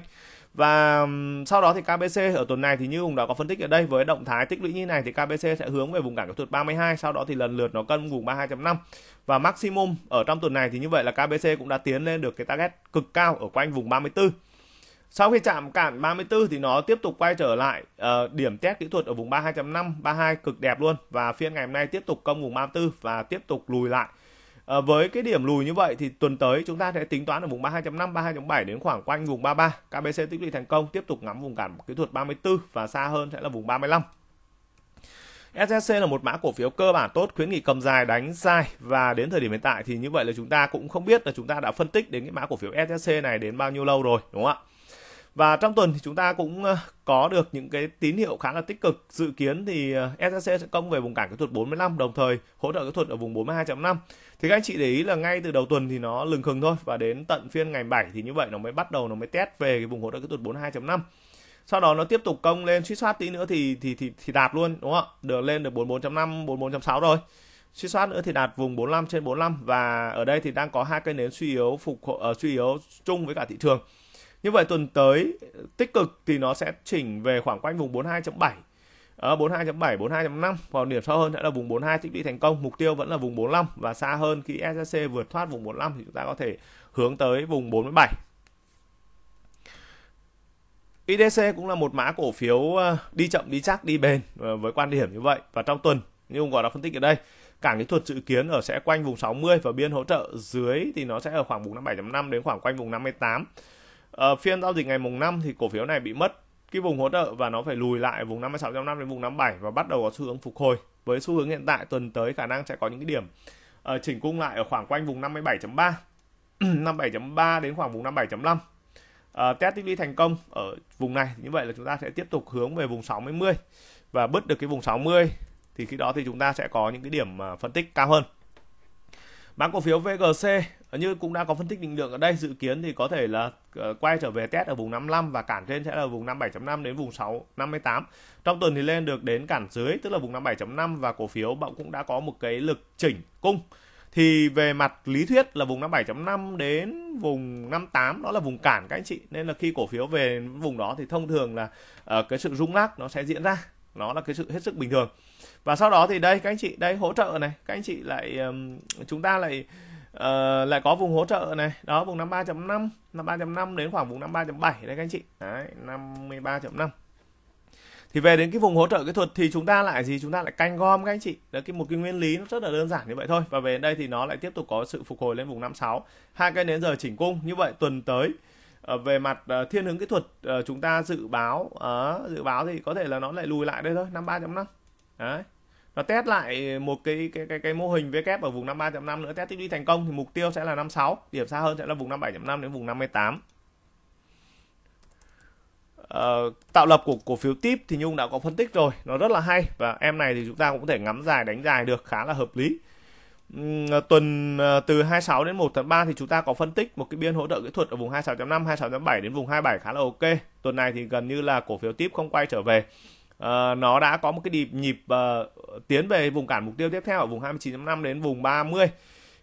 và sau đó thì KBC ở tuần này thì như Hùng đã có phân tích ở đây với động thái tích lũy như này thì KBC sẽ hướng về vùng cản kỹ thuật 32, sau đó thì lần lượt nó cân vùng 32.5 và maximum ở trong tuần này thì như vậy là KBC cũng đã tiến lên được cái target cực cao ở quanh vùng 34. Sau khi chạm cản 34 thì nó tiếp tục quay trở lại uh, điểm test kỹ thuật ở vùng 32.5, 32 cực đẹp luôn và phiên ngày hôm nay tiếp tục công vùng 34 và tiếp tục lùi lại À, với cái điểm lùi như vậy thì tuần tới chúng ta sẽ tính toán ở vùng 32.5, 32.7 đến khoảng quanh vùng 33. KBC tích lũy thành công tiếp tục ngắm vùng cản kỹ thuật 34 và xa hơn sẽ là vùng 35. SSC là một mã cổ phiếu cơ bản tốt, khuyến nghị cầm dài, đánh dài và đến thời điểm hiện tại thì như vậy là chúng ta cũng không biết là chúng ta đã phân tích đến cái mã cổ phiếu SSC này đến bao nhiêu lâu rồi, đúng không ạ? Và trong tuần thì chúng ta cũng ờ, có được những cái tín hiệu khá là tích cực. Dự kiến thì ờ, SSC sẽ công về vùng cản kỹ thuật 45 đồng thời hỗ trợ kỹ thuật ở vùng 42.5. Thì các anh chị để ý là ngay từ đầu tuần thì nó lừng khừng thôi và đến tận phiên ngày 7 thì như vậy nó mới bắt đầu nó mới test về cái vùng hỗ trợ kỹ thuật 42.5 sau đó nó tiếp tục công lên suýt soát tí nữa thì thì thì thì đạt luôn đúng không ạ được lên được 44.5 44.6 rồi suy soát nữa thì đạt vùng 45 trên 45 và ở đây thì đang có hai cây nến suy yếu phục uh, suy yếu chung với cả thị trường như vậy tuần tới tích cực thì nó sẽ chỉnh về khoảng quanh vùng 42.7 ở 42.7, 42.5 còn điểm sâu hơn sẽ là vùng 42 tích lũy thành công mục tiêu vẫn là vùng 45 và xa hơn khi SSC vượt thoát vùng 45 thì chúng ta có thể hướng tới vùng 47 IDC cũng là một mã cổ phiếu ờ, đi chậm đi chắc đi bền ờ, với quan điểm như vậy và trong tuần như ông gọi đã phân tích ở đây cảng kỹ thuật dự kiến ở sẽ quanh vùng 60 và biên hỗ trợ dưới thì nó sẽ ở khoảng vùng 57.5 đến khoảng quanh vùng 58 uh, phiên giao dịch ngày mùng 5 thì cổ phiếu này bị mất cái vùng hỗ trợ và nó phải lùi lại vùng 56 năm đến vùng 57 và bắt đầu có xu hướng phục hồi. Với xu hướng hiện tại tuần tới khả năng sẽ có những cái điểm uh, chỉnh cung lại ở khoảng quanh vùng 57.3, 57.3 đến khoảng vùng 57.5. Uh, ờ, test tích lũy thành công ở vùng này như vậy là chúng ta sẽ tiếp tục hướng về vùng 60 và bứt được cái vùng 60 thì khi đó thì chúng ta sẽ có những cái điểm phân tích cao hơn. Mã cổ phiếu VGC ờ, như cũng đã có phân tích định lượng ở đây dự kiến thì có thể là ờ, quay trở về test ở vùng 55 và cản trên sẽ là vùng 57.5 đến vùng 658 Trong tuần thì lên được đến cản dưới tức là vùng 57.5 và cổ phiếu bạn cũng đã có một cái lực chỉnh cung. Thì về mặt lý thuyết là vùng 57.5 đến vùng 58 đó là vùng cản các anh chị. Nên là khi cổ phiếu về vùng đó thì thông thường là ờ, cái sự rung lắc nó sẽ diễn ra. Nó là cái sự hết sức bình thường và sau đó thì đây các anh chị đây hỗ trợ này các anh chị lại um, chúng ta lại uh, lại có vùng hỗ trợ này đó vùng 53.5 53.5 đến khoảng vùng 53.7 đấy các anh chị đấy 53.5 thì về đến cái vùng hỗ trợ kỹ thuật thì chúng ta lại gì chúng ta lại canh gom các anh chị đó cái một cái nguyên lý nó rất là đơn giản như vậy thôi và về đến đây thì nó lại tiếp tục có sự phục hồi lên vùng 56 hai cái đến giờ chỉnh cung như vậy tuần tới ờ, về mặt ờ, thiên hướng kỹ thuật chúng ta dự báo dự báo thì có thể là nó lại lùi lại đây thôi 53.5 đấy nó test lại một cái cái cái, cái mô hình VK e ở vùng 53.5 nữa test tiếp đi thành công thì mục tiêu sẽ là 56 điểm xa hơn sẽ là vùng 57.5 đến vùng 58 Uh, ờ, tạo lập của cổ phiếu tip thì Nhung đã có phân tích rồi nó rất là hay và em này thì chúng ta cũng có thể ngắm dài đánh dài được khá là hợp lý uhm, tuần uh, từ 26 đến 1 tháng 3 thì chúng ta có phân tích một cái biên hỗ trợ kỹ thuật ở vùng 26.5 26.7 đến vùng 27 khá là ok tuần này thì gần như là cổ phiếu tip không quay trở về Ờ, nó đã có một cái nhịp, nhịp ờ, uh, tiến về vùng cản mục tiêu tiếp theo ở vùng 29.5 đến vùng 30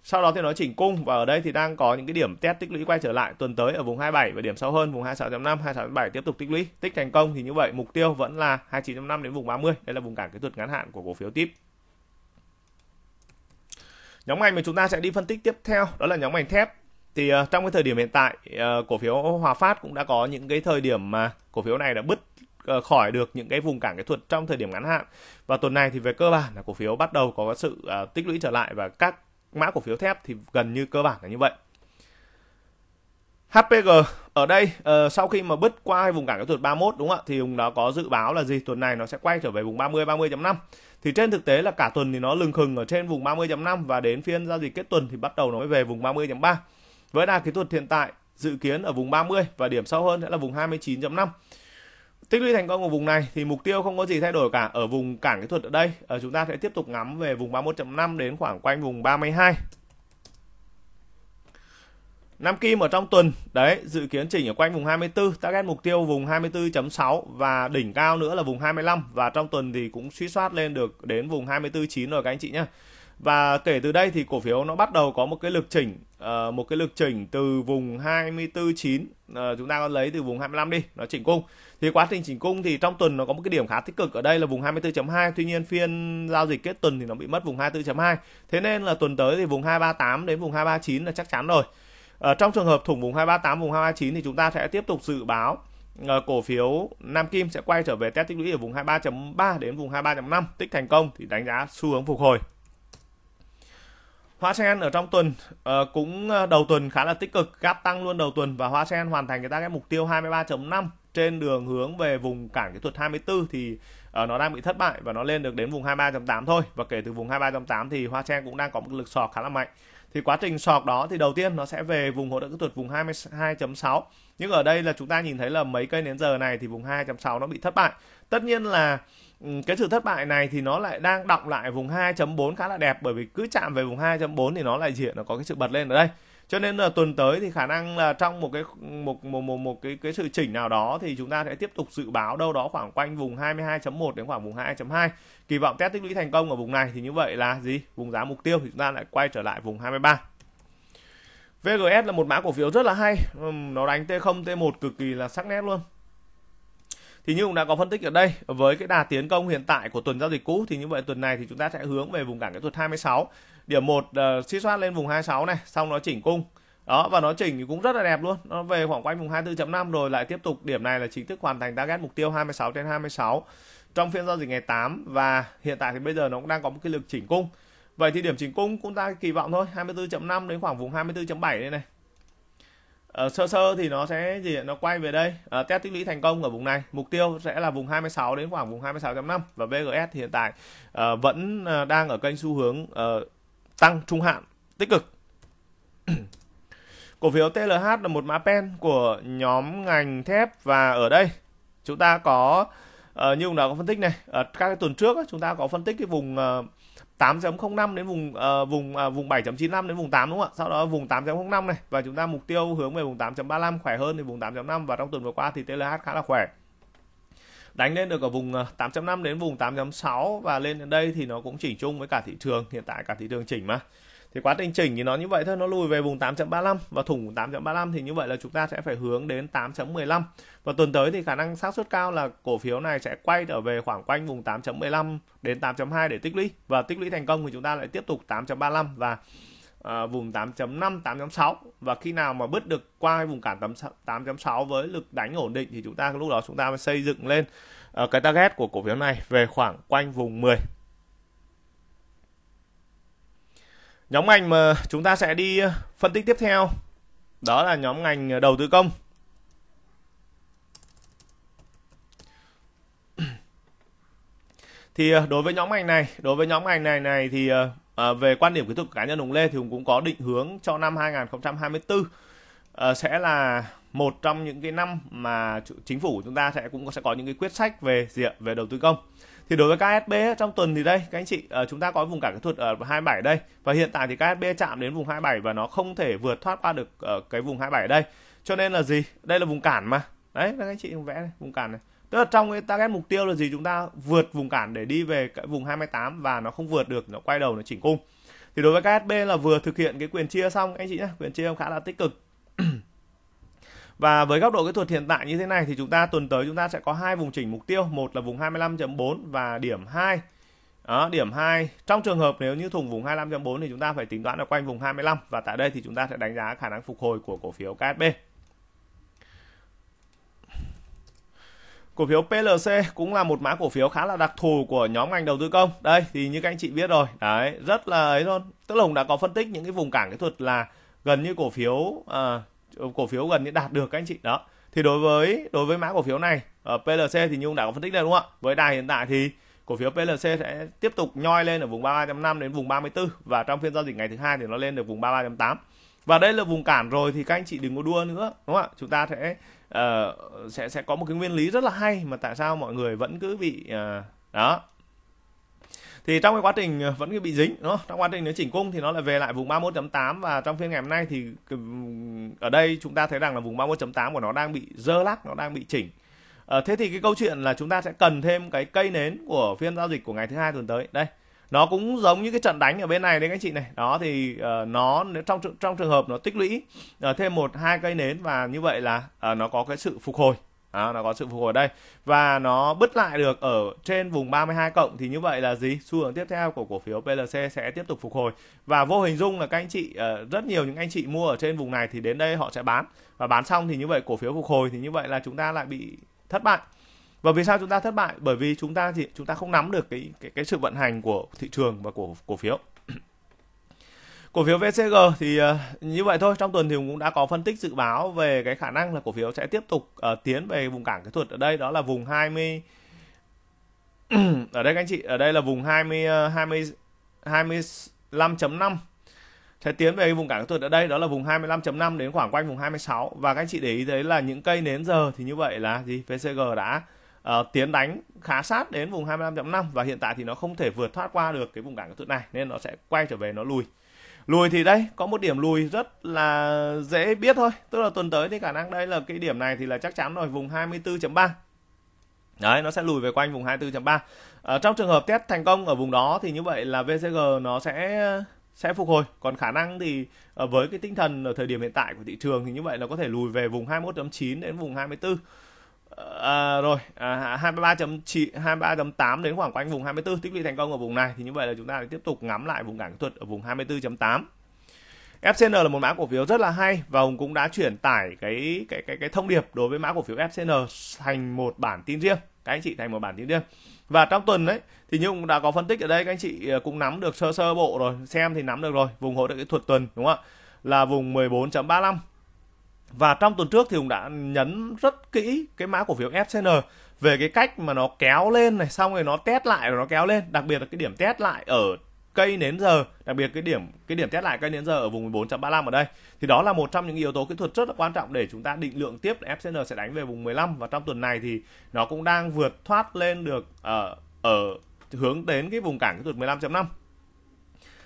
sau đó thì nó chỉnh cung và ở đây thì đang có những cái điểm test tích lũy quay trở lại tuần tới ở vùng 27 và điểm sâu hơn vùng 26.5 26.7 tiếp tục tích lũy tích thành công thì như vậy mục tiêu vẫn là 29.5 đến vùng 30 đây là vùng cản kỹ thuật ngắn hạn của cổ phiếu tip nhóm ngành mà chúng ta sẽ đi phân tích tiếp theo đó là nhóm ngành thép thì uh, trong cái thời điểm hiện tại uh, cổ phiếu Hòa Phát cũng đã có những cái thời điểm mà cổ phiếu này đã bứt Ờ, khỏi được những cái vùng cản kỹ thuật trong thời điểm ngắn hạn và tuần này thì về cơ bản là cổ phiếu bắt đầu có sự ờ, tích lũy trở lại và các mã cổ phiếu thép thì gần như cơ bản là như vậy HPG ở đây uh, sau khi mà bứt qua vùng cản kỹ thuật 31 đúng không ạ thì ông đó có dự báo là gì tuần này nó sẽ quay trở về vùng 30 30.5 thì trên thực tế là cả tuần thì nó lừng khừng ở trên vùng 30.5 và đến phiên giao dịch kết tuần thì bắt đầu nó mới về vùng 30.3 với đà kỹ thuật hiện tại dự kiến ở vùng 30 và điểm sâu hơn sẽ là vùng 29.5 Tích lũy thành công ở vùng này thì mục tiêu không có gì thay đổi cả ở vùng cản kỹ thuật ở đây. Ở ờ, chúng ta sẽ tiếp tục ngắm về vùng 31.5 đến khoảng quanh vùng 32. Nam Kim ở trong tuần đấy dự kiến chỉnh ở quanh vùng 24, target mục tiêu vùng 24.6 và đỉnh cao nữa là vùng 25 và trong tuần thì cũng suy soát lên được đến vùng 24.9 rồi các anh chị nhé và kể từ đây thì cổ phiếu nó bắt đầu có một cái lực chỉnh một cái lực chỉnh từ vùng 249 uh, chúng ta có lấy từ vùng 25 đi nó chỉnh cung thì quá trình chỉnh cung thì trong tuần nó có một cái điểm khá tích cực ở đây là vùng 24.2 tuy nhiên phiên giao dịch kết tuần thì nó bị mất vùng 24.2 thế nên là tuần tới thì vùng 238 đến vùng 239 là chắc chắn rồi uh, trong trường hợp thủng vùng 238 vùng 239 thì chúng ta sẽ tiếp tục dự báo cổ phiếu Nam Kim sẽ quay trở về test tích lũy ở vùng 23.3 đến vùng 23.5 tích thành công thì đánh giá xu hướng phục hồi Hoa Sen ở trong tuần uh, cũng ờ, đầu tuần khá là tích cực, gáp tăng luôn đầu tuần và Hoa Sen hoàn thành cái target mục tiêu 23.5 trên đường hướng về vùng cản kỹ thuật 24 thì uh, nó đang bị thất bại và nó lên được đến vùng 23.8 thôi và kể từ vùng 23.8 thì Hoa Sen cũng đang có một lực sọt khá là mạnh. Thì quá trình sọt đó thì đầu tiên nó sẽ về vùng hỗ trợ kỹ thuật vùng 22.6. Nhưng ở đây là chúng ta nhìn thấy là mấy cây đến giờ này thì vùng 2.6 nó bị thất bại. Tất nhiên là Ừ, cái sự thất bại này thì nó lại đang đọng lại vùng 2.4 khá là đẹp bởi vì cứ chạm về vùng 2.4 thì nó lại diện nó có cái sự bật lên ở đây cho nên là tuần tới thì khả năng là trong một cái một một một, một cái cái sự chỉnh nào đó thì chúng ta sẽ tiếp tục dự báo đâu đó khoảng quanh vùng 22.1 đến khoảng vùng 2.2 kỳ vọng test tích lũy thành công ở vùng này thì như vậy là gì vùng giá mục tiêu thì chúng ta lại quay trở lại vùng 23 VGS là một mã cổ phiếu rất là hay nó đánh T0 T1 cực kỳ là sắc nét luôn thì như cũng đã có phân tích ở đây với cái đà tiến công hiện tại của tuần giao dịch cũ thì như vậy tuần này thì chúng ta sẽ hướng về vùng cản kỹ thuật 26 điểm 1 uh, suy soát lên vùng 26 này xong nó chỉnh cung đó và nó chỉnh thì cũng rất là đẹp luôn nó về khoảng quanh vùng 24.5 rồi lại tiếp tục điểm này là chính thức hoàn thành target mục tiêu 26 trên 26 trong phiên giao dịch ngày 8 và hiện tại thì bây giờ nó cũng đang có một cái lực chỉnh cung vậy thì điểm chỉnh cung cũng ta kỳ vọng thôi 24.5 đến khoảng vùng 24.7 đây này Ờ, sơ sơ thì nó sẽ gì nó quay về đây à, test tích lũy thành công ở vùng này mục tiêu sẽ là vùng 26 đến khoảng vùng 26.5 và VGS thì hiện tại à, vẫn à, đang ở kênh xu hướng à, tăng trung hạn tích cực cổ phiếu TLH là một mã pen của nhóm ngành thép và ở đây chúng ta có à, như chúng đã có phân tích này à, các cái tuần trước chúng ta có phân tích cái vùng à, 8.05 đến vùng uh, vùng uh, vùng 7.95 đến vùng 8 đúng không ạ? Sau đó vùng 8.05 này và chúng ta mục tiêu hướng về vùng 8.35 khỏe hơn thì vùng 8.5 và trong tuần vừa qua thì TLH khá là khỏe. Đánh lên được ở vùng 8.5 ờ, đến vùng 8.6 và lên đến đây thì nó cũng chỉnh chung với cả thị trường, hiện tại cả thị trường chỉnh mà thì quá trình chỉnh thì nó như vậy thôi nó lùi về vùng 8.35 và thủng 8.35 thì như vậy là chúng ta sẽ phải hướng đến 8.15 và tuần tới thì khả năng xác suất cao là cổ phiếu này sẽ quay trở về khoảng quanh vùng 8.15 đến 8.2 để tích lũy và tích lũy thành công thì chúng ta lại tiếp tục 8.35 và À, vùng 8.5, 8.6 và khi nào mà bứt được qua vùng cản 8.6 với lực đánh ổn định thì chúng ta lúc đó chúng ta mới xây dựng lên uh, cái target của cổ phiếu này về khoảng quanh vùng 10 Nhóm ngành mà chúng ta sẽ đi ờ, phân tích tiếp theo đó là nhóm ngành ờ, đầu tư công. Thì ờ, đối với nhóm ngành này, đối với nhóm ngành này này thì à, về quan điểm kỹ thuật của cá nhân Hùng Lê thì Hùng cũng có định hướng cho năm 2024 à, sẽ là một trong những cái năm mà chính phủ của chúng ta sẽ cũng sẽ có những cái quyết sách về diện về đầu tư công thì đối với KSB trong tuần thì đây các anh chị ờ, chúng ta có vùng cản kỹ thuật ở 27 đây và hiện tại thì KSB chạm đến vùng 27 và nó không thể vượt thoát qua được ờ, cái vùng 27 ở đây cho nên là gì đây là vùng cản mà đấy các anh chị vẽ này, vùng cản này tức là trong cái target mục tiêu là gì chúng ta vượt vùng cản để đi về cái vùng 28 và nó không vượt được nó quay đầu nó chỉnh cung thì đối với KSB là vừa thực hiện cái quyền chia xong anh chị nhé quyền chia khá là tích cực Và với góc độ kỹ thuật hiện tại như thế này thì chúng ta tuần tới chúng ta sẽ có hai vùng chỉnh mục tiêu, một là vùng 25.4 và điểm 2. Đó, điểm 2. Trong trường hợp nếu như thủng vùng 25.4 thì chúng ta phải tính toán ở quanh vùng 25 và tại đây thì chúng ta sẽ đánh giá khả năng phục hồi của cổ phiếu KSB. Cổ phiếu PLC cũng là một mã cổ phiếu khá là đặc thù của nhóm ngành đầu tư công. Đây thì như các anh chị biết rồi, đấy, rất là ấy luôn Tức là Hùng đã có phân tích những cái vùng cản kỹ thuật là gần như cổ phiếu à, Ờ, cổ phiếu gần như đạt được các anh chị đó thì đối với đối với mã cổ phiếu này ở ờ, PLC thì Nhung đã có phân tích rồi đúng không ạ với đài hiện tại thì cổ phiếu PLC sẽ tiếp tục nhoi lên ở vùng 33.5 đến vùng 34 và trong phiên giao dịch ngày thứ hai thì nó lên được vùng 33.8 và đây là vùng cản rồi thì các anh chị đừng có đua nữa đúng không ạ chúng ta sẽ uh, sẽ sẽ có một cái nguyên lý rất là hay mà tại sao mọi người vẫn cứ bị uh, đó thì trong cái quá trình ờ, vẫn bị dính nó trong quá trình nó chỉnh cung thì nó lại về lại vùng 31.8 và trong phiên ngày hôm nay thì ở đây chúng ta thấy rằng là vùng 31.8 của nó đang bị dơ lắc nó đang bị chỉnh à, thế thì cái câu chuyện là chúng ta sẽ cần thêm cái cây nến của phiên giao dịch của ngày thứ hai tuần tới đây nó cũng giống như cái trận đánh ở bên này đấy các chị này đó thì uh, nó nếu trong trong trường hợp nó tích lũy uh, thêm một hai cây nến và như vậy là uh, nó có cái sự phục hồi đó, à, nó có sự phục hồi ở đây và nó bứt lại được ở trên vùng 32 cộng thì như vậy là gì xu hướng tiếp theo của cổ phiếu PLC sẽ tiếp tục phục hồi và vô hình dung là các anh chị ờ, rất nhiều những anh chị mua ở trên vùng này thì đến đây họ sẽ bán và bán xong thì như vậy cổ phiếu phục hồi thì như vậy là chúng ta lại bị thất bại và vì sao chúng ta thất bại bởi vì chúng ta thì chúng ta không nắm được cái cái, cái sự vận hành của thị trường và của cổ phiếu Cổ phiếu VCG thì ờ, như vậy thôi, trong tuần thì cũng đã có phân tích dự báo về cái khả năng là cổ phiếu sẽ tiếp tục uh, tiến về vùng cản kỹ thuật ở đây đó là vùng 20 ở đây các anh chị, ở đây là vùng 20 20 25.5 sẽ tiến về vùng cản kỹ thuật ở đây đó là vùng 25.5 đến khoảng quanh vùng 26 và các anh chị để ý thấy là những cây nến giờ thì như vậy là gì VCG đã uh, tiến đánh khá sát đến vùng 25.5 và hiện tại thì nó không thể vượt thoát qua được cái vùng cản kỹ thuật này nên nó sẽ quay trở về nó lùi lùi thì đây có một điểm lùi rất là dễ biết thôi tức là tuần tới thì khả năng đây là cái điểm này thì là chắc chắn rồi vùng 24.3 Đấy, nó sẽ lùi về quanh vùng 24.3. Ở ờ, trong trường hợp test thành công ở vùng đó thì như vậy là VCG nó sẽ sẽ phục hồi. Còn khả năng thì ờ, với cái tinh thần ở thời điểm hiện tại của thị trường thì như vậy là có thể lùi về vùng 21.9 đến vùng 24. À, rồi à, 23.8 đến khoảng quanh vùng 24 tích lũy thành công ở vùng này thì như vậy là chúng ta tiếp tục ngắm lại vùng cản thuật ở vùng 24.8 FCN là một mã cổ phiếu rất là hay và Hùng cũng đã chuyển tải cái cái cái cái thông điệp đối với mã cổ phiếu FCN thành một bản tin riêng các anh chị thành một bản tin riêng và trong tuần đấy thì như cũng đã có phân tích ở đây các anh chị ờ, cũng nắm được sơ sơ bộ rồi xem thì nắm được rồi vùng hỗ trợ kỹ thuật tuần đúng không ạ là vùng 14.35 và trong tuần trước thì cũng đã nhấn rất kỹ cái mã cổ phiếu FCN về cái cách mà nó kéo lên này xong rồi nó test lại rồi nó kéo lên, đặc biệt là cái điểm test lại ở cây nến giờ, đặc biệt cái điểm cái điểm test lại cây nến giờ ở vùng 14.35 ở đây thì đó là một trong những yếu tố kỹ thuật rất là quan trọng để chúng ta định lượng tiếp FCN sẽ đánh về vùng 15 và trong tuần này thì nó cũng đang vượt thoát lên được ở ờ, ở hướng đến cái vùng cản kỹ thuật 15.5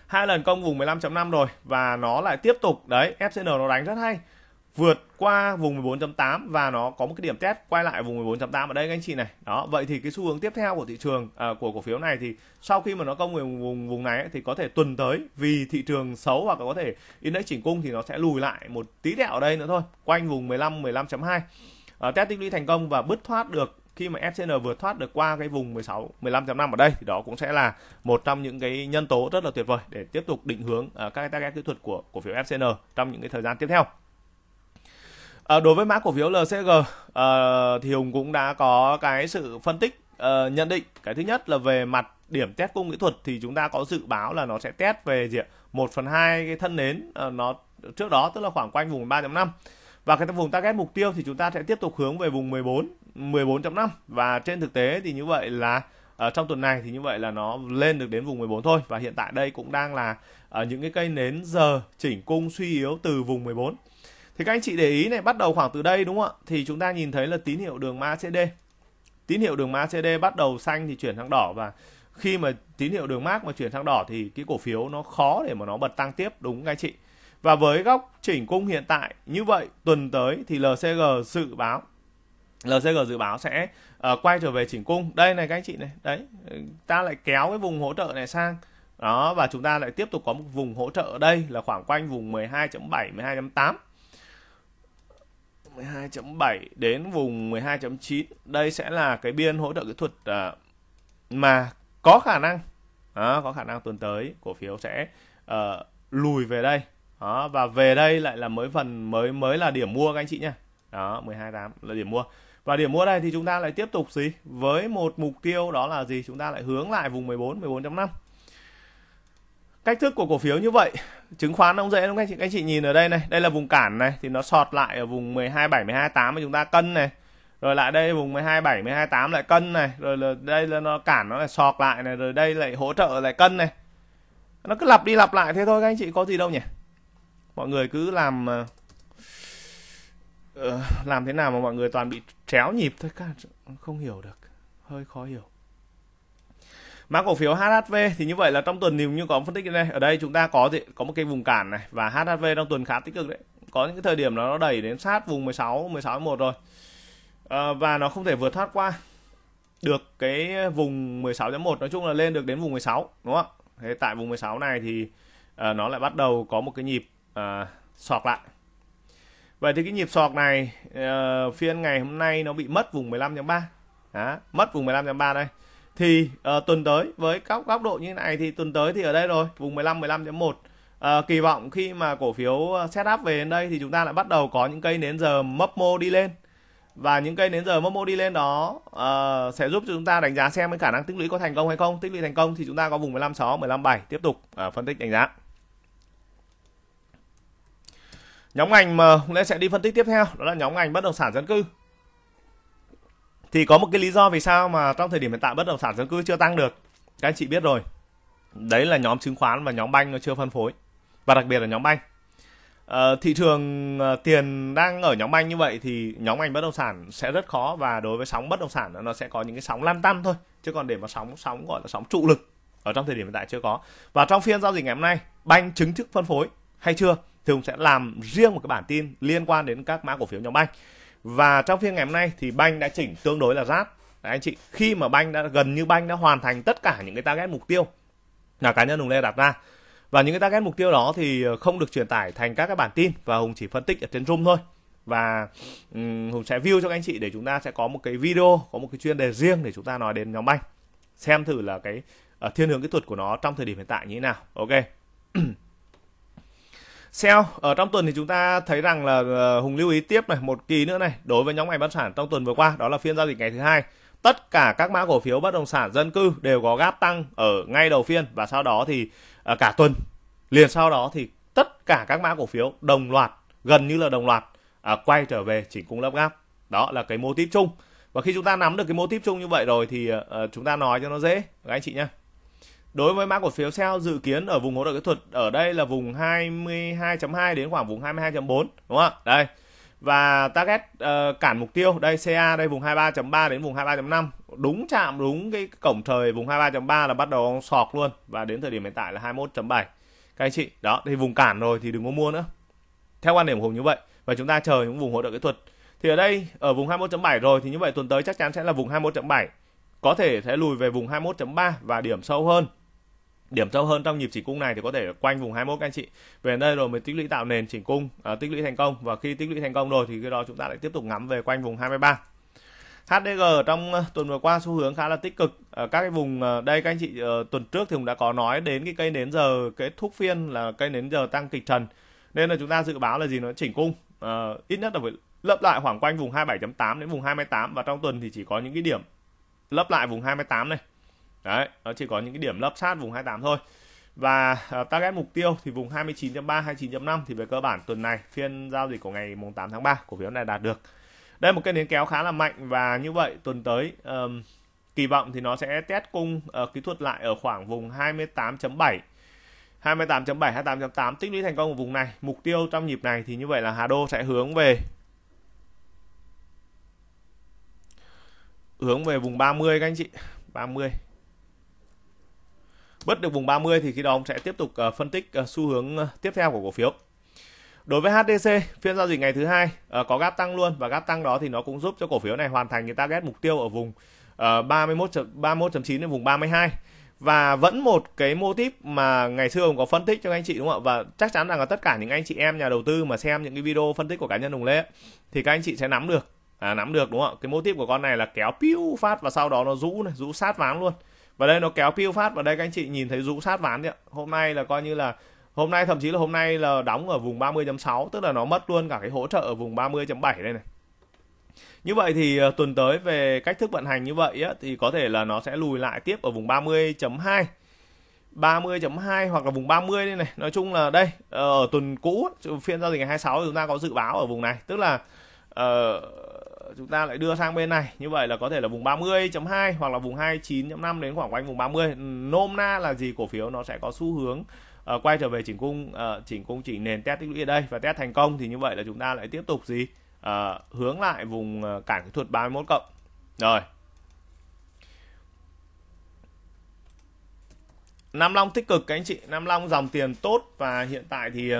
hai lần công vùng 15.5 rồi và nó lại tiếp tục đấy FCN nó đánh rất hay vượt qua vùng 14.8 và nó có một cái điểm test quay lại vùng 14.8 ở đây anh chị này đó vậy thì cái xu hướng tiếp theo của thị trường à, của cổ phiếu này thì sau khi mà nó công về vùng vùng này ấy, thì có thể tuần tới vì thị trường xấu hoặc có thể index chỉnh cung thì nó sẽ lùi lại một tí tẹo ở đây nữa thôi quanh vùng 15 15.2 à, test tích lũy thành công và bứt thoát được khi mà FCN vượt thoát được qua cái vùng 16 15.5 ở đây thì đó cũng sẽ là một trong những cái nhân tố rất là tuyệt vời để tiếp tục định hướng ờ, các cái target kỹ thuật của cổ phiếu FCN trong những cái thời gian tiếp theo. À, đối với mã cổ phiếu LCG à, ờ, thì Hùng cũng đã có cái sự phân tích à, nhận định cái thứ nhất là về mặt điểm test cung kỹ thuật thì chúng ta có dự báo là nó sẽ test về gì ạ? 1 phần 2 cái thân nến à, nó trước đó tức là khoảng quanh vùng 3.5 và cái vùng target mục tiêu thì chúng ta sẽ tiếp tục hướng về vùng 14 14.5 và trên thực tế thì như vậy là ở trong tuần này thì như vậy là nó lên được đến vùng 14 thôi và hiện tại đây cũng đang là ở những cái cây nến giờ chỉnh cung suy yếu từ vùng 14 thì các anh chị để ý này bắt đầu khoảng từ đây đúng không ạ thì chúng ta nhìn thấy là tín hiệu đường macd tín hiệu đường macd bắt đầu xanh thì chuyển sang đỏ và khi mà tín hiệu đường mát mà chuyển sang đỏ thì cái cổ phiếu nó khó để mà nó bật tăng tiếp đúng không anh chị và với góc chỉnh cung hiện tại như vậy tuần tới thì LCG dự báo LCG dự báo sẽ uh, quay trở về chỉnh cung đây này các anh chị này đấy ta lại kéo cái vùng hỗ trợ này sang đó và chúng ta lại tiếp tục có một vùng hỗ trợ ở đây là khoảng quanh vùng 12.7 12.8 12.7 đến vùng 12.9 đây sẽ là cái biên hỗ trợ kỹ thuật à, mà có khả năng à, có khả năng tuần tới cổ phiếu sẽ à, lùi về đây đó, và về đây lại là mới phần mới mới là điểm mua các anh chị nha đó 12.8 là điểm mua và điểm mua đây thì chúng ta lại tiếp tục gì với một mục tiêu đó là gì chúng ta lại hướng lại vùng 14 14.5 cách thức của cổ phiếu như vậy chứng khoán nó ông dễ đúng không anh chị anh chị nhìn ở đây này đây là vùng cản này thì nó sọt lại ở vùng 127 128 mà chúng ta cân này rồi lại đây vùng 127 128 lại cân này rồi là đây là nó cản nó lại sọt lại này rồi đây lại hỗ trợ lại cân này nó cứ lặp đi lặp lại thế thôi các anh chị có gì đâu nhỉ mọi người cứ làm uh, làm thế nào mà mọi người toàn bị chéo nhịp thôi không hiểu được hơi khó hiểu mã cổ phiếu HHV thì như vậy là trong tuần thì như có phân tích ở đây ở đây chúng ta có thì có một cái vùng cản này và HHV trong tuần khá tích cực đấy có những cái thời điểm là nó đẩy đến sát vùng 16 16 1 rồi à, và nó không thể vượt thoát qua được cái vùng 16.1 nói chung là lên được đến vùng 16 đúng không ạ thế tại vùng 16 này thì à, nó lại bắt đầu có một cái nhịp à, sọt lại vậy thì cái nhịp sọt này à, phiên ngày hôm nay nó bị mất vùng 15.3 mất vùng 15.3 đây thì uh, tuần tới với các góc độ như này thì tuần tới thì ở đây rồi vùng 15 15.1 à, kỳ vọng khi mà cổ phiếu ờ, set up về đến đây thì chúng ta lại bắt đầu có những cây nến giờ mấp mô đi lên và những cây nến giờ mấp mô đi lên đó uh, sẽ giúp cho chúng ta đánh giá xem cái khả năng tích lũy có thành công hay không tích lũy thành công thì chúng ta có vùng 156 157 tiếp tục uh, phân tích đánh giá nhóm ngành mà hôm nay sẽ đi phân tích tiếp theo đó là nhóm ngành bất động sản dân cư thì có một cái lý do vì sao mà trong thời điểm hiện tại bất động sản dân cư chưa tăng được các anh chị biết rồi đấy là nhóm chứng khoán và nhóm banh nó chưa phân phối và đặc biệt là nhóm banh à, thị trường ờ, tiền đang ở nhóm banh như vậy thì nhóm ngành bất động sản sẽ rất khó và đối với sóng bất động sản nó sẽ có những cái sóng lăn tăn thôi chứ còn để mà sóng sóng gọi là sóng trụ lực ở trong thời điểm hiện tại chưa có và trong phiên giao dịch ngày hôm nay banh chứng thức phân phối hay chưa thì cũng sẽ làm riêng một cái bản tin liên quan đến các mã cổ phiếu nhóm banh và trong phiên ngày hôm nay thì banh đã chỉnh tương đối là rát Đấy, anh chị khi mà banh đã gần như banh đã hoàn thành tất cả những cái target mục tiêu là cá nhân hùng lê đặt ra và những cái target mục tiêu đó thì không được truyền tải thành các cái bản tin và hùng chỉ phân tích ở trên zoom thôi và um, hùng sẽ view cho các anh chị để chúng ta sẽ có một cái video có một cái chuyên đề riêng để chúng ta nói đến nhóm banh xem thử là cái uh, thiên hướng kỹ thuật của nó trong thời điểm hiện tại như thế nào ok Sell ở trong tuần thì chúng ta thấy rằng là ờ, Hùng lưu ý tiếp này một kỳ nữa này đối với nhóm ngành bất sản trong tuần vừa qua đó là phiên giao dịch ngày thứ hai tất cả các mã cổ phiếu bất động sản dân cư đều có gáp tăng ở ngay đầu phiên và sau đó thì ờ, cả tuần liền sau đó thì tất cả các mã cổ phiếu đồng loạt gần như là đồng loạt à, quay trở về chỉnh cung lớp gáp đó là cái mô típ chung và khi chúng ta nắm được cái mô típ chung như vậy rồi thì à, chúng ta nói cho nó dễ các anh chị nhé Đối với mã cổ phiếu sell dự kiến ở vùng hỗ trợ kỹ thuật ở đây là vùng 22.2 đến khoảng vùng 22.4 đúng không ạ? Đây. Và target uh, cản mục tiêu, đây CA đây vùng 23.3 đến vùng 23.5, đúng chạm đúng cái cổng trời vùng 23.3 là bắt đầu ông sọt luôn và đến thời điểm hiện tại là 21.7. Các anh chị, đó thì vùng cản rồi thì đừng có mua nữa. Theo quan điểm của Hùng như vậy và chúng ta chờ những vùng hỗ trợ kỹ thuật. Thì ở đây ở vùng 21.7 rồi thì như vậy tuần tới chắc chắn sẽ là vùng 21.7 có thể sẽ lùi về vùng 21.3 và điểm sâu hơn điểm sâu hơn trong nhịp chỉnh cung này thì có thể quanh vùng 21 anh chị về đây rồi mới tích lũy tạo nền chỉnh cung à, tích lũy thành công và khi tích lũy thành công rồi thì cái đó chúng ta lại tiếp tục ngắm về quanh vùng 23 HDG trong tuần vừa qua xu hướng khá là tích cực ở các cái vùng à, đây các anh chị ờ, tuần trước thì cũng đã có nói đến cái cây nến giờ kết thúc phiên là cây nến giờ tăng kịch trần nên là chúng ta dự báo là gì nó chỉnh cung à, ít nhất là phải lấp lại khoảng quanh vùng 27.8 đến vùng 28 và trong tuần thì chỉ có những cái điểm lấp lại vùng 28 này đấy nó chỉ có những cái điểm lấp sát vùng 28 thôi và à, target mục tiêu thì vùng 29.3 29.5 thì về cơ bản tuần này phiên giao dịch của ngày mùng 8 tháng 3 cổ phiếu này đạt được đây một cái nến kéo khá là mạnh và như vậy tuần tới um, kỳ vọng thì nó sẽ test cung uh, kỹ thuật lại ở khoảng vùng 28.7 28.7 28.8 tích lũy thành công ở vùng này mục tiêu trong nhịp này thì như vậy là Hà Đô sẽ hướng về hướng về vùng 30 các anh chị 30 bứt được vùng 30 thì khi đó ông sẽ tiếp tục ờ, phân tích ờ, xu hướng ờ, tiếp theo của cổ phiếu. Đối với HDC, phiên giao dịch ngày thứ hai có gáp tăng luôn và gáp tăng đó thì nó cũng giúp cho cổ phiếu này hoàn thành cái target mục tiêu ở vùng 31 31.9 đến vùng 32 và vẫn một cái mô típ mà ngày xưa ông có phân tích cho anh chị đúng không ạ và chắc chắn rằng là tất cả những anh chị em nhà đầu tư mà xem những cái video phân tích của cá nhân Hùng Lê ấy, thì các anh chị sẽ nắm được à, nắm được đúng không ạ cái mô típ của con này là kéo piu phát và sau đó nó rũ này rũ sát váng luôn và đây nó kéo piu phát vào đây các anh chị nhìn thấy rũ sát ván đấy hôm nay là coi như là hôm nay thậm chí là hôm nay là đóng ở vùng 30.6 tức là nó mất luôn cả cái hỗ trợ ở vùng 30.7 đây này như vậy thì ờ, tuần tới về cách thức vận hành như vậy á, thì có thể là nó sẽ lùi lại tiếp ở vùng 30.2 30.2 hoặc là vùng 30 đây này Nói chung là đây ờ, ở tuần cũ phiên giao dịch ngày 26 chúng ta có dự báo ở vùng này tức là uh, chúng ta lại đưa sang bên này như vậy là có thể là vùng 30.2 hoặc là vùng 29.5 đến khoảng quanh vùng 30 nôm na là gì cổ phiếu nó sẽ có xu hướng uh, quay trở về chỉnh cung uh, chỉnh cung chỉnh nền test tích lũy ở đây và test thành công thì như vậy là chúng ta lại tiếp tục gì uh, hướng lại vùng cản kỹ thuật 31 cộng rồi Nam Long tích cực các anh chị Nam Long dòng tiền tốt và hiện tại thì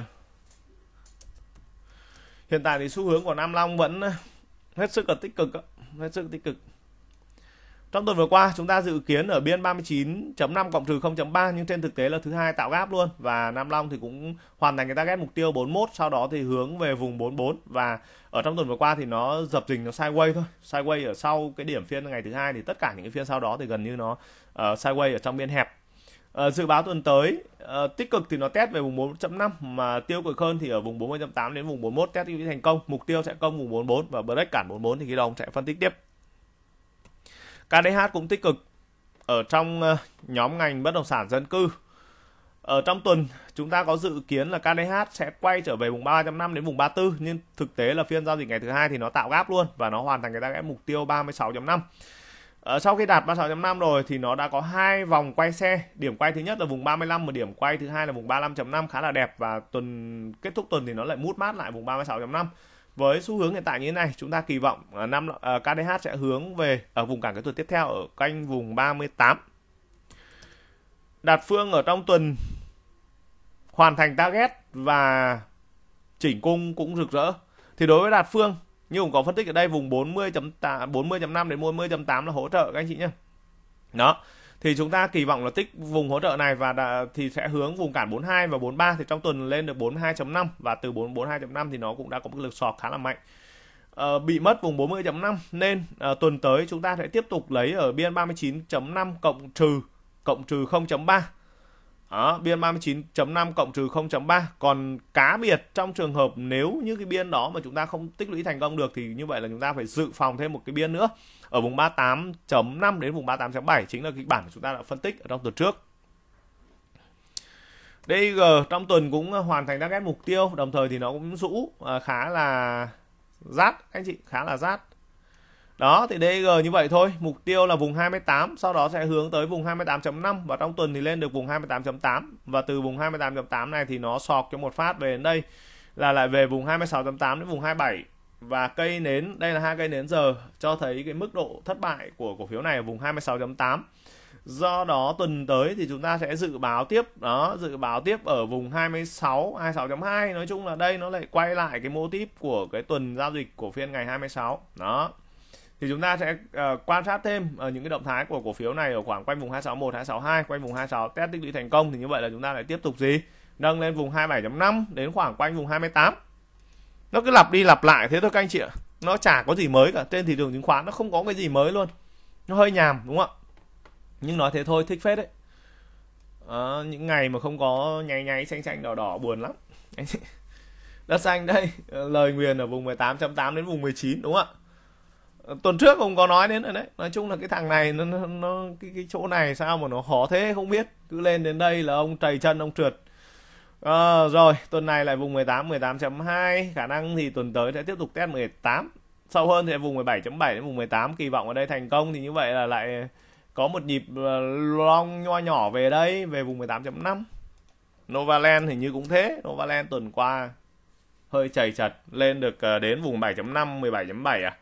hiện tại thì xu hướng của Nam Long vẫn hết sức là tích cực hết sức tích cực trong tuần vừa qua chúng ta dự kiến ở biên 39.5 cộng trừ 0.3 nhưng trên thực tế là thứ hai tạo gáp luôn và Nam Long thì cũng hoàn thành cái target mục tiêu 41 sau đó thì hướng về vùng 44 và ở trong tuần vừa qua thì nó dập dình nó sideways thôi sideways ở sau cái điểm phiên ngày thứ hai thì tất cả những cái phiên sau đó thì gần như nó uh, sideways ở trong biên hẹp Ờ, dự báo tuần tới à, tích cực thì nó test về vùng 4.5 mà tiêu cực hơn thì ở vùng 40.8 đến vùng 41 test thành công mục tiêu sẽ công vùng 44 và break cản 44 thì khi đó ông sẽ phân tích tiếp KDH cũng tích cực ở trong ờ, nhóm ngành bất động sản dân cư ở trong tuần chúng ta có dự kiến là KDH sẽ quay trở về vùng 305 đến vùng 34 nhưng thực tế là phiên giao dịch ngày thứ hai thì nó tạo gáp luôn và nó hoàn thành cái target mục tiêu 36.5 Ờ, sau khi đạt 36.5 rồi thì nó đã có hai vòng quay xe. Điểm quay thứ nhất là vùng 35 và điểm quay thứ hai là vùng 35.5 khá là đẹp và tuần kết thúc tuần thì nó lại mút mát lại vùng 36.5. Với xu hướng hiện tại như thế này, chúng ta kỳ vọng ờ, năm ờ, KDH sẽ hướng về ở vùng cản kỹ tuần tiếp theo ở canh vùng 38. Đạt phương ở trong tuần hoàn thành target và chỉnh cung cũng rực rỡ. Thì đối với Đạt Phương như cũng có phân tích ở đây vùng 40.8 40.5 đến 40.8 là hỗ trợ các anh chị nhé đó thì chúng ta kỳ vọng là tích vùng hỗ trợ này và đã, thì sẽ hướng vùng cản 42 và 43 thì trong tuần lên được 42.5 và từ 42.5 thì nó cũng đã có một lực sọt khá là mạnh à, bị mất vùng 40.5 nên à, tuần tới chúng ta sẽ tiếp tục lấy ở biên 39.5 cộng trừ cộng trừ 0.3 đó, biên 39.5 cộng trừ 0.3 còn cá biệt trong trường hợp nếu như cái biên đó mà chúng ta không tích lũy thành công được thì như vậy là chúng ta phải dự phòng thêm một cái biên nữa ở vùng 38.5 đến vùng 38.7 chính là kịch bản mà chúng ta đã phân tích ở trong tuần trước DG trong tuần cũng hoàn thành các mục tiêu đồng thời thì nó cũng rũ à, khá là rát anh chị khá là rát đó thì DG như vậy thôi, mục tiêu là vùng 28, sau đó sẽ hướng tới vùng 28.5 và trong tuần thì lên được vùng 28.8 và từ vùng 28.8 này thì nó sọc cho một phát về đến đây là lại về vùng 26.8 đến vùng 27 và cây nến, đây là hai cây nến giờ cho thấy cái mức độ thất bại của cổ phiếu này ở vùng 26.8. Do đó tuần tới thì chúng ta sẽ dự báo tiếp đó, dự báo tiếp ở vùng 26, 26.2. Nói chung là đây nó lại quay lại cái mô típ của cái tuần giao dịch của phiên ngày 26. Đó thì chúng ta sẽ uh, quan sát thêm uh, những cái động thái của cổ phiếu này ở khoảng quanh vùng 261 262 quanh vùng 26 test tích lũy thành công thì như vậy là chúng ta lại tiếp tục gì nâng lên vùng 27.5 đến khoảng quanh vùng 28 nó cứ lặp đi lặp lại thế thôi các anh chị ạ nó chả có gì mới cả trên thị trường chứng khoán nó không có cái gì mới luôn nó hơi nhàm đúng không ạ nhưng nói thế thôi thích phết đấy à, những ngày mà không có nháy nháy xanh xanh đỏ đỏ buồn lắm đất xanh đây lời nguyền ở vùng 18.8 đến vùng 19 đúng không ạ tuần trước ông có nói đến rồi đấy nói chung là cái thằng này nó nó, nó cái, cái chỗ này sao mà nó khó thế không biết cứ lên đến đây là ông trầy chân ông trượt à, rồi tuần này lại vùng 18 18.2 khả năng thì tuần tới sẽ tiếp tục test 18 sâu hơn thì vùng 17.7 đến vùng 18 kỳ vọng ở đây thành công thì như vậy là lại có một nhịp ờ, long nho nhỏ về đây về vùng 18.5 Novaland hình như cũng thế Novaland tuần qua hơi chảy chật lên được ờ, đến vùng 7.5 17.7 à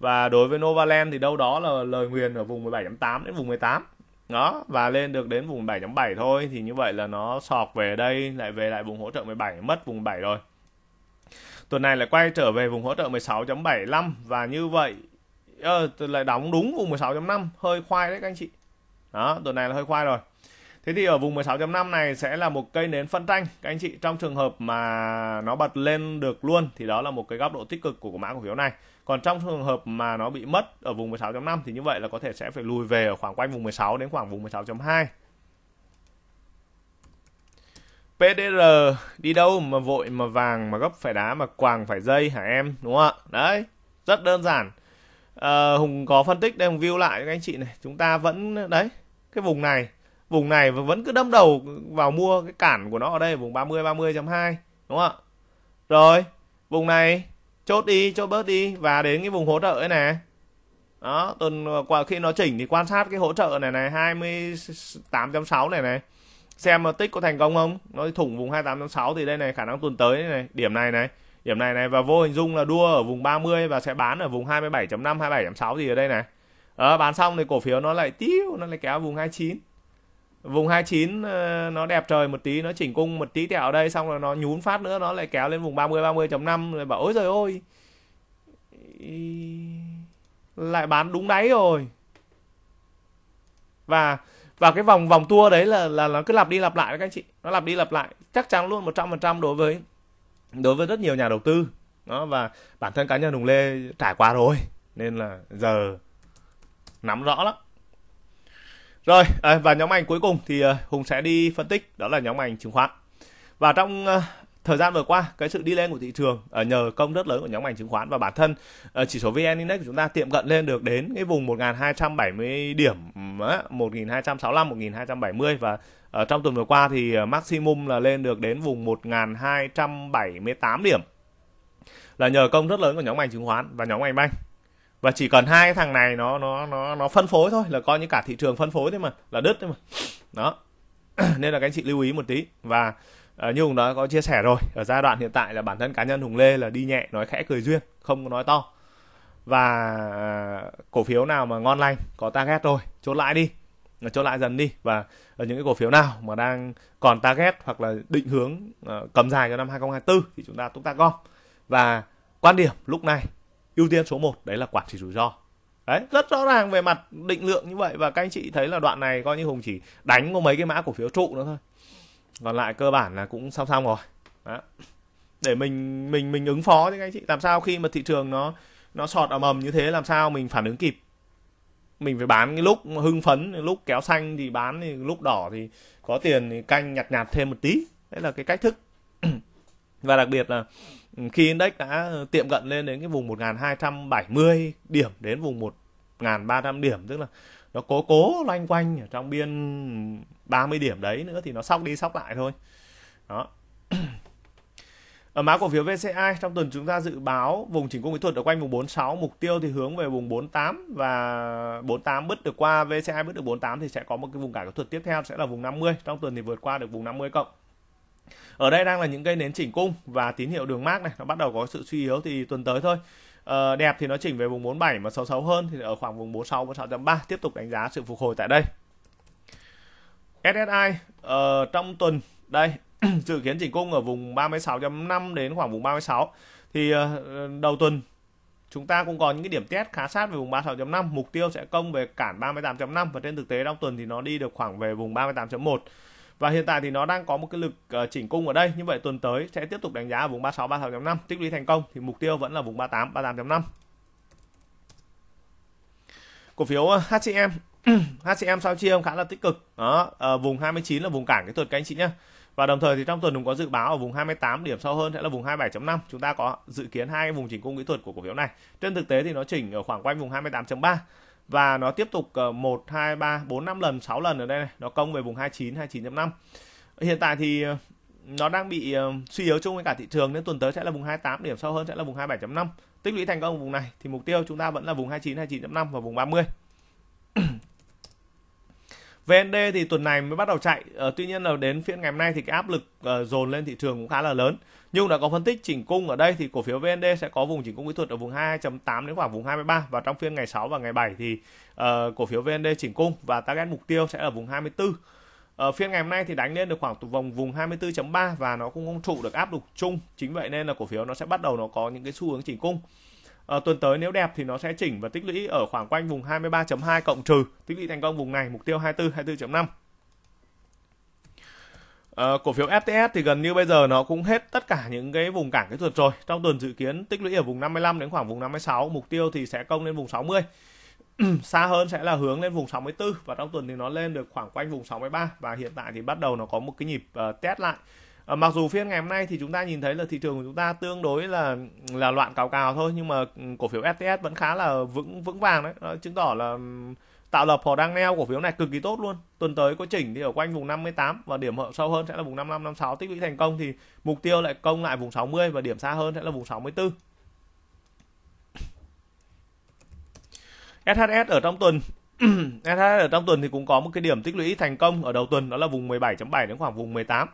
và đối với Novaland thì đâu đó là lời nguyền ở vùng 17.8 đến vùng 18 đó và lên được đến vùng 7.7 thôi thì như vậy là nó sọc về đây lại về lại vùng hỗ trợ 17 mất vùng 7 rồi tuần này lại quay trở về vùng hỗ trợ 16.75 và như vậy ờ, lại đóng đúng vùng 16.5 hơi khoai đấy các anh chị đó tuần này là hơi khoai rồi Thế thì ở vùng 16.5 này sẽ là một cây nến phân tranh các anh chị trong trường hợp mà nó bật lên được luôn thì đó là một cái góc độ tích cực của, của mã cổ phiếu này còn trong trường hợp mà nó bị mất ở vùng 16.5 thì như vậy là có thể sẽ phải lùi về ở khoảng quanh vùng 16 đến khoảng vùng 16.2 PDR đi đâu mà vội mà vàng mà gấp phải đá mà quàng phải dây hả em đúng không ạ đấy rất đơn giản à, Hùng có phân tích đây Hùng view lại các anh chị này chúng ta vẫn đấy cái vùng này vùng này vẫn cứ đâm đầu vào mua cái cản của nó ở đây vùng 30 30.2 đúng không ạ rồi vùng này chốt đi chốt bớt đi và đến cái vùng hỗ trợ ấy này đó tuần qua khi nó chỉnh thì quan sát cái hỗ trợ này này 28.6 này này xem mà tích có thành công không nó thủng vùng 28.6 thì đây này khả năng tuần tới này điểm này này điểm này này và vô hình dung là đua ở vùng 30 và sẽ bán ở vùng 27.5 27.6 gì ở đây này à, bán xong thì cổ phiếu nó lại tiêu nó lại kéo vùng 29 vùng 29 ờ, nó đẹp trời một tí nó chỉnh cung một tí tẹo ở đây xong rồi nó nhún phát nữa nó lại kéo lên vùng 30 30.5 rồi bảo ôi giời ôi lại bán đúng đáy rồi và và cái vòng vòng tua đấy là là nó cứ lặp đi lặp lại các anh chị nó lặp đi lặp lại chắc chắn luôn 100% đối với đối với rất nhiều nhà đầu tư đó và bản thân cá nhân Hùng Lê trải qua rồi nên là giờ nắm rõ lắm rồi, à, và nhóm ngành cuối cùng thì à, Hùng sẽ đi phân tích đó là nhóm ngành chứng khoán. Và trong à, thời gian vừa qua, cái sự đi lên của thị trường nhờ công rất lớn của nhóm ngành chứng khoán và bản thân chỉ số VN Index của chúng ta tiệm cận lên được đến cái vùng 1270 điểm 1265 1270 và ở trong tuần vừa qua thì maximum là lên được đến vùng 1278 điểm là nhờ công rất lớn của nhóm ngành chứng khoán và nhóm ngành banh và chỉ cần hai cái thằng này nó nó nó nó phân phối thôi là coi như cả thị trường phân phối thế mà là đứt thế mà đó nên là các anh chị lưu ý một tí và uh, như hùng đã có chia sẻ rồi ở giai đoạn hiện tại là bản thân cá nhân hùng lê là đi nhẹ nói khẽ cười duyên không có nói to và uh, cổ phiếu nào mà ngon lành có target rồi chốt lại đi chốt lại dần đi và ở những cái cổ phiếu nào mà đang còn target hoặc là định hướng uh, cầm dài cho năm 2024 thì chúng ta túc ta gom và quan điểm lúc này ưu tiên số 1 đấy là quản trị rủi ro đấy rất rõ ràng về mặt định lượng như vậy và các anh chị thấy là đoạn này coi như hùng chỉ đánh có mấy cái mã cổ phiếu trụ nữa thôi còn lại cơ bản là cũng xong xong rồi đó. để mình mình mình ứng phó chứ các anh chị làm sao khi mà thị trường nó nó sọt ầm ầm như thế làm sao mình phản ứng kịp mình phải bán cái lúc hưng phấn lúc kéo xanh thì bán thì lúc đỏ thì có tiền thì canh nhặt nhạt thêm một tí đấy là cái cách thức và đặc biệt là Ừ, khi index đã ờ, tiệm cận lên đến cái vùng 1270 điểm đến vùng 1300 điểm tức là nó cố cố loanh quanh ở trong biên 30 điểm đấy nữa thì nó sóc đi sóc lại thôi đó ở mã cổ phiếu VCI trong tuần chúng ta dự báo vùng chỉnh cung kỹ thuật ở quanh vùng 46 mục tiêu thì hướng về vùng 48 và 48 bứt được qua VCI bứt được 48 thì sẽ có một cái vùng cản kỹ thuật tiếp theo sẽ là vùng 50 trong tuần thì vượt qua được vùng 50 cộng ở đây đang là những cây nến chỉnh cung và tín hiệu đường mát này nó bắt đầu có sự suy yếu thì tuần tới thôi Ờ, đẹp thì nó chỉnh về vùng 47 mà 66 hơn thì ở khoảng vùng 46 46.3 tiếp tục đánh giá sự phục hồi tại đây. SSI ờ, trong tuần đây dự kiến chỉnh cung ở vùng 36.5 đến khoảng vùng 36 thì ờ, đầu tuần chúng ta cũng có những cái điểm test khá sát về vùng 36.5 mục tiêu sẽ công về cản 38.5 và trên thực tế trong tuần thì nó đi được khoảng về vùng 38.1 và hiện tại thì nó đang có một cái lực ờ, chỉnh cung ở đây như vậy tuần tới sẽ tiếp tục đánh giá ở vùng 36 36.5 tích lũy thành công thì mục tiêu vẫn là vùng 38 38.5 cổ phiếu ờ, HCM HCM sao chia không khá là tích cực đó à, vùng 29 là vùng cản cái tuần các anh chị nhé và đồng thời thì trong tuần cũng có dự báo ở vùng 28 điểm sau hơn sẽ là vùng 27.5 chúng ta có dự kiến hai vùng chỉnh cung kỹ thuật của cổ phiếu này trên thực tế thì nó chỉnh ở khoảng quanh vùng 28.3 và nó tiếp tục 1 2 3 4 5 lần 6 lần ở đây này, nó công về vùng 29 29.5. Hiện tại thì ờ, nó đang bị ờ, suy yếu chung với cả thị trường nên tuần tới sẽ là vùng 28 điểm sâu hơn sẽ là vùng 27.5. Tích lũy thành công vùng này thì mục tiêu chúng ta vẫn là vùng 29 29.5 và vùng 30. VND thì tuần này mới bắt đầu chạy, ờ, tuy nhiên là đến phiên ngày hôm nay thì cái áp lực dồn lên thị trường cũng khá là lớn. Nhung đã có phân tích chỉnh cung ở đây thì cổ phiếu VND sẽ có vùng chỉnh cung kỹ thuật ở vùng 2.8 đến khoảng vùng 23 và trong phiên ngày 6 và ngày 7 thì uh, cổ phiếu VND chỉnh cung và target mục tiêu sẽ ở vùng 24. Ở ờ, phiên ngày hôm nay thì đánh lên được khoảng vòng vùng 24.3 và nó cũng không trụ được áp lực chung. Chính vậy nên là cổ phiếu nó sẽ bắt đầu nó có những cái xu hướng chỉnh cung. À, tuần tới nếu đẹp thì nó sẽ chỉnh và tích lũy ở khoảng quanh vùng 23.2 cộng trừ, tích lũy thành công vùng này mục tiêu 24 24.5. Ờ, cổ phiếu FTS thì gần như bây giờ nó cũng hết tất cả những cái vùng cản kỹ thuật rồi. Trong tuần dự kiến tích lũy ở vùng 55 đến khoảng vùng 56, mục tiêu thì sẽ công lên vùng 60. xa hơn sẽ là hướng lên vùng 64 và trong tuần thì nó lên được khoảng quanh vùng 63 và hiện tại thì bắt đầu nó có một cái nhịp uh, test lại. À, mặc dù phiên ngày hôm nay thì chúng ta nhìn thấy là thị trường của chúng ta tương đối là là loạn cào cào thôi nhưng mà ừ, cổ phiếu FTS vẫn khá là vững vững vàng đấy, nó chứng tỏ là tạo lập họ đang neo cổ phiếu này cực kỳ tốt luôn tuần tới có chỉnh thì ở quanh vùng 58 và điểm sâu hơn sẽ là vùng 55 56 tích lũy thành công thì mục tiêu lại công lại vùng 60 và điểm xa hơn sẽ là vùng 64 SHS ở trong tuần SHS ở trong tuần thì cũng có một cái điểm tích lũy thành công ở đầu tuần đó là vùng 17.7 đến khoảng vùng 18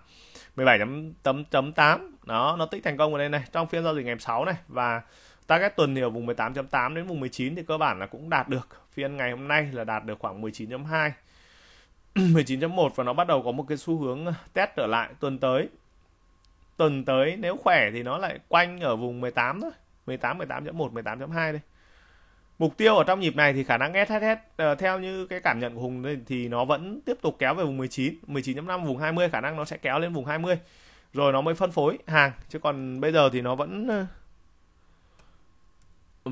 17.8 đó nó tích thành công ở đây này trong phiên giao dịch ngày 6 này và target tuần thì ở vùng 18.8 đến vùng 19 thì cơ bản là cũng đạt được phiên ngày hôm nay là đạt được khoảng 19.2 19.1 và nó bắt đầu có một cái xu hướng à, test trở lại tuần tới tuần tới nếu khỏe thì nó lại quanh ở vùng 18 thôi 18 18.1 18.2 đây mục tiêu ở trong nhịp này thì khả năng SHS uh, ờ, theo như cái cảm nhận của Hùng đây, thì nó vẫn tiếp tục kéo về vùng 19 19.5 vùng 20 khả năng nó sẽ kéo lên vùng 20 rồi nó mới phân phối hàng chứ còn bây giờ thì nó vẫn à,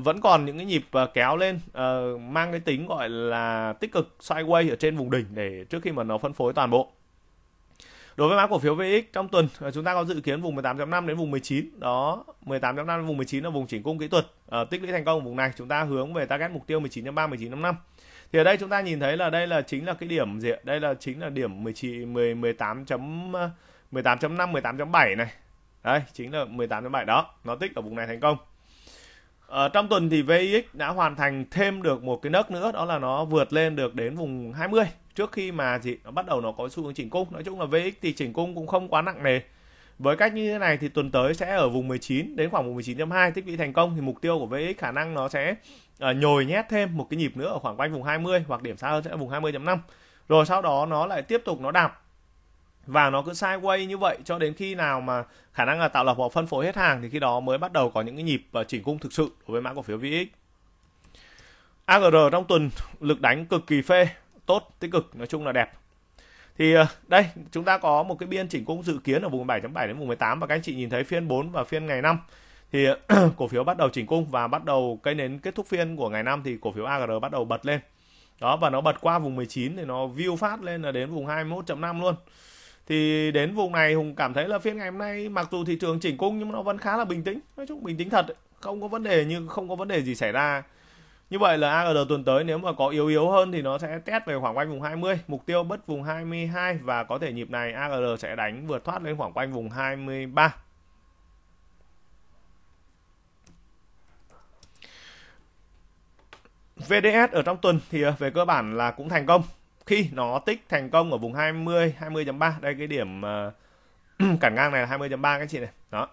vẫn còn những cái nhịp ờ, kéo lên ờ, mang cái tính gọi là tích cực sideways ở trên vùng đỉnh để trước khi mà nó phân phối toàn bộ đối với mã cổ phiếu VX trong tuần ờ, chúng ta có dự kiến vùng 18.5 đến vùng 19 đó 18.5 đến vùng 19 là vùng chỉnh cung kỹ thuật tích lũy thành công vùng này chúng ta hướng về target mục tiêu 19.3 19.5 thì ở đây chúng ta nhìn thấy là đây là chính là cái điểm gì đây là chính là điểm 19 10 18. 18.5 18.7 này đây chính là 18.7 đó nó tích ở vùng này thành công ở ờ, trong tuần thì VX đã hoàn thành thêm được một cái nấc nữa đó là nó vượt lên được đến vùng 20 trước khi mà gì nó bắt đầu nó có xu hướng chỉnh cung. Nói chung là VX thì chỉnh cung cũng không quá nặng nề. Với cách như thế này thì tuần tới sẽ ở vùng 19 đến khoảng vùng 19.2 tích lũy thành công thì mục tiêu của VX khả năng nó sẽ ờ, nhồi nhét thêm một cái nhịp nữa ở khoảng quanh vùng 20 hoặc điểm xa hơn sẽ là vùng 20.5. Rồi sau đó nó lại tiếp tục nó đạp và nó cứ sideways như vậy cho đến khi nào mà khả năng là tạo lập hoặc phân phối hết hàng thì khi đó mới bắt đầu có những cái nhịp ờ, chỉnh cung thực sự đối với mã cổ phiếu VX. AGR trong tuần lực đánh cực kỳ phê, tốt, tích cực, nói chung là đẹp. Thì ờ, đây, chúng ta có một cái biên chỉnh cung dự kiến ở vùng 7.7 đến vùng 18 và các anh chị nhìn thấy phiên 4 và phiên ngày 5 thì ờ, cổ phiếu bắt đầu chỉnh cung và bắt đầu cái nến kết thúc phiên của ngày 5 thì cổ phiếu AGR bắt đầu bật lên. Đó và nó bật qua vùng 19 thì nó view phát lên là đến vùng 21.5 luôn thì đến vùng này hùng cảm thấy là phiên ngày hôm nay mặc dù thị trường chỉnh cung nhưng nó vẫn khá là bình tĩnh nói chung bình tĩnh thật không có vấn đề nhưng không có vấn đề gì xảy ra như vậy là AG tuần tới nếu mà có yếu yếu hơn thì nó sẽ test về khoảng quanh vùng 20, mục tiêu bất vùng 22 và có thể nhịp này AG sẽ đánh vượt thoát lên khoảng quanh vùng 23. VDS ở trong tuần thì à, về cơ bản là cũng thành công khi nó tích thành công ở vùng 20 20.3 đây cái điểm uh, cản ngang này là 20.3 các anh chị này đó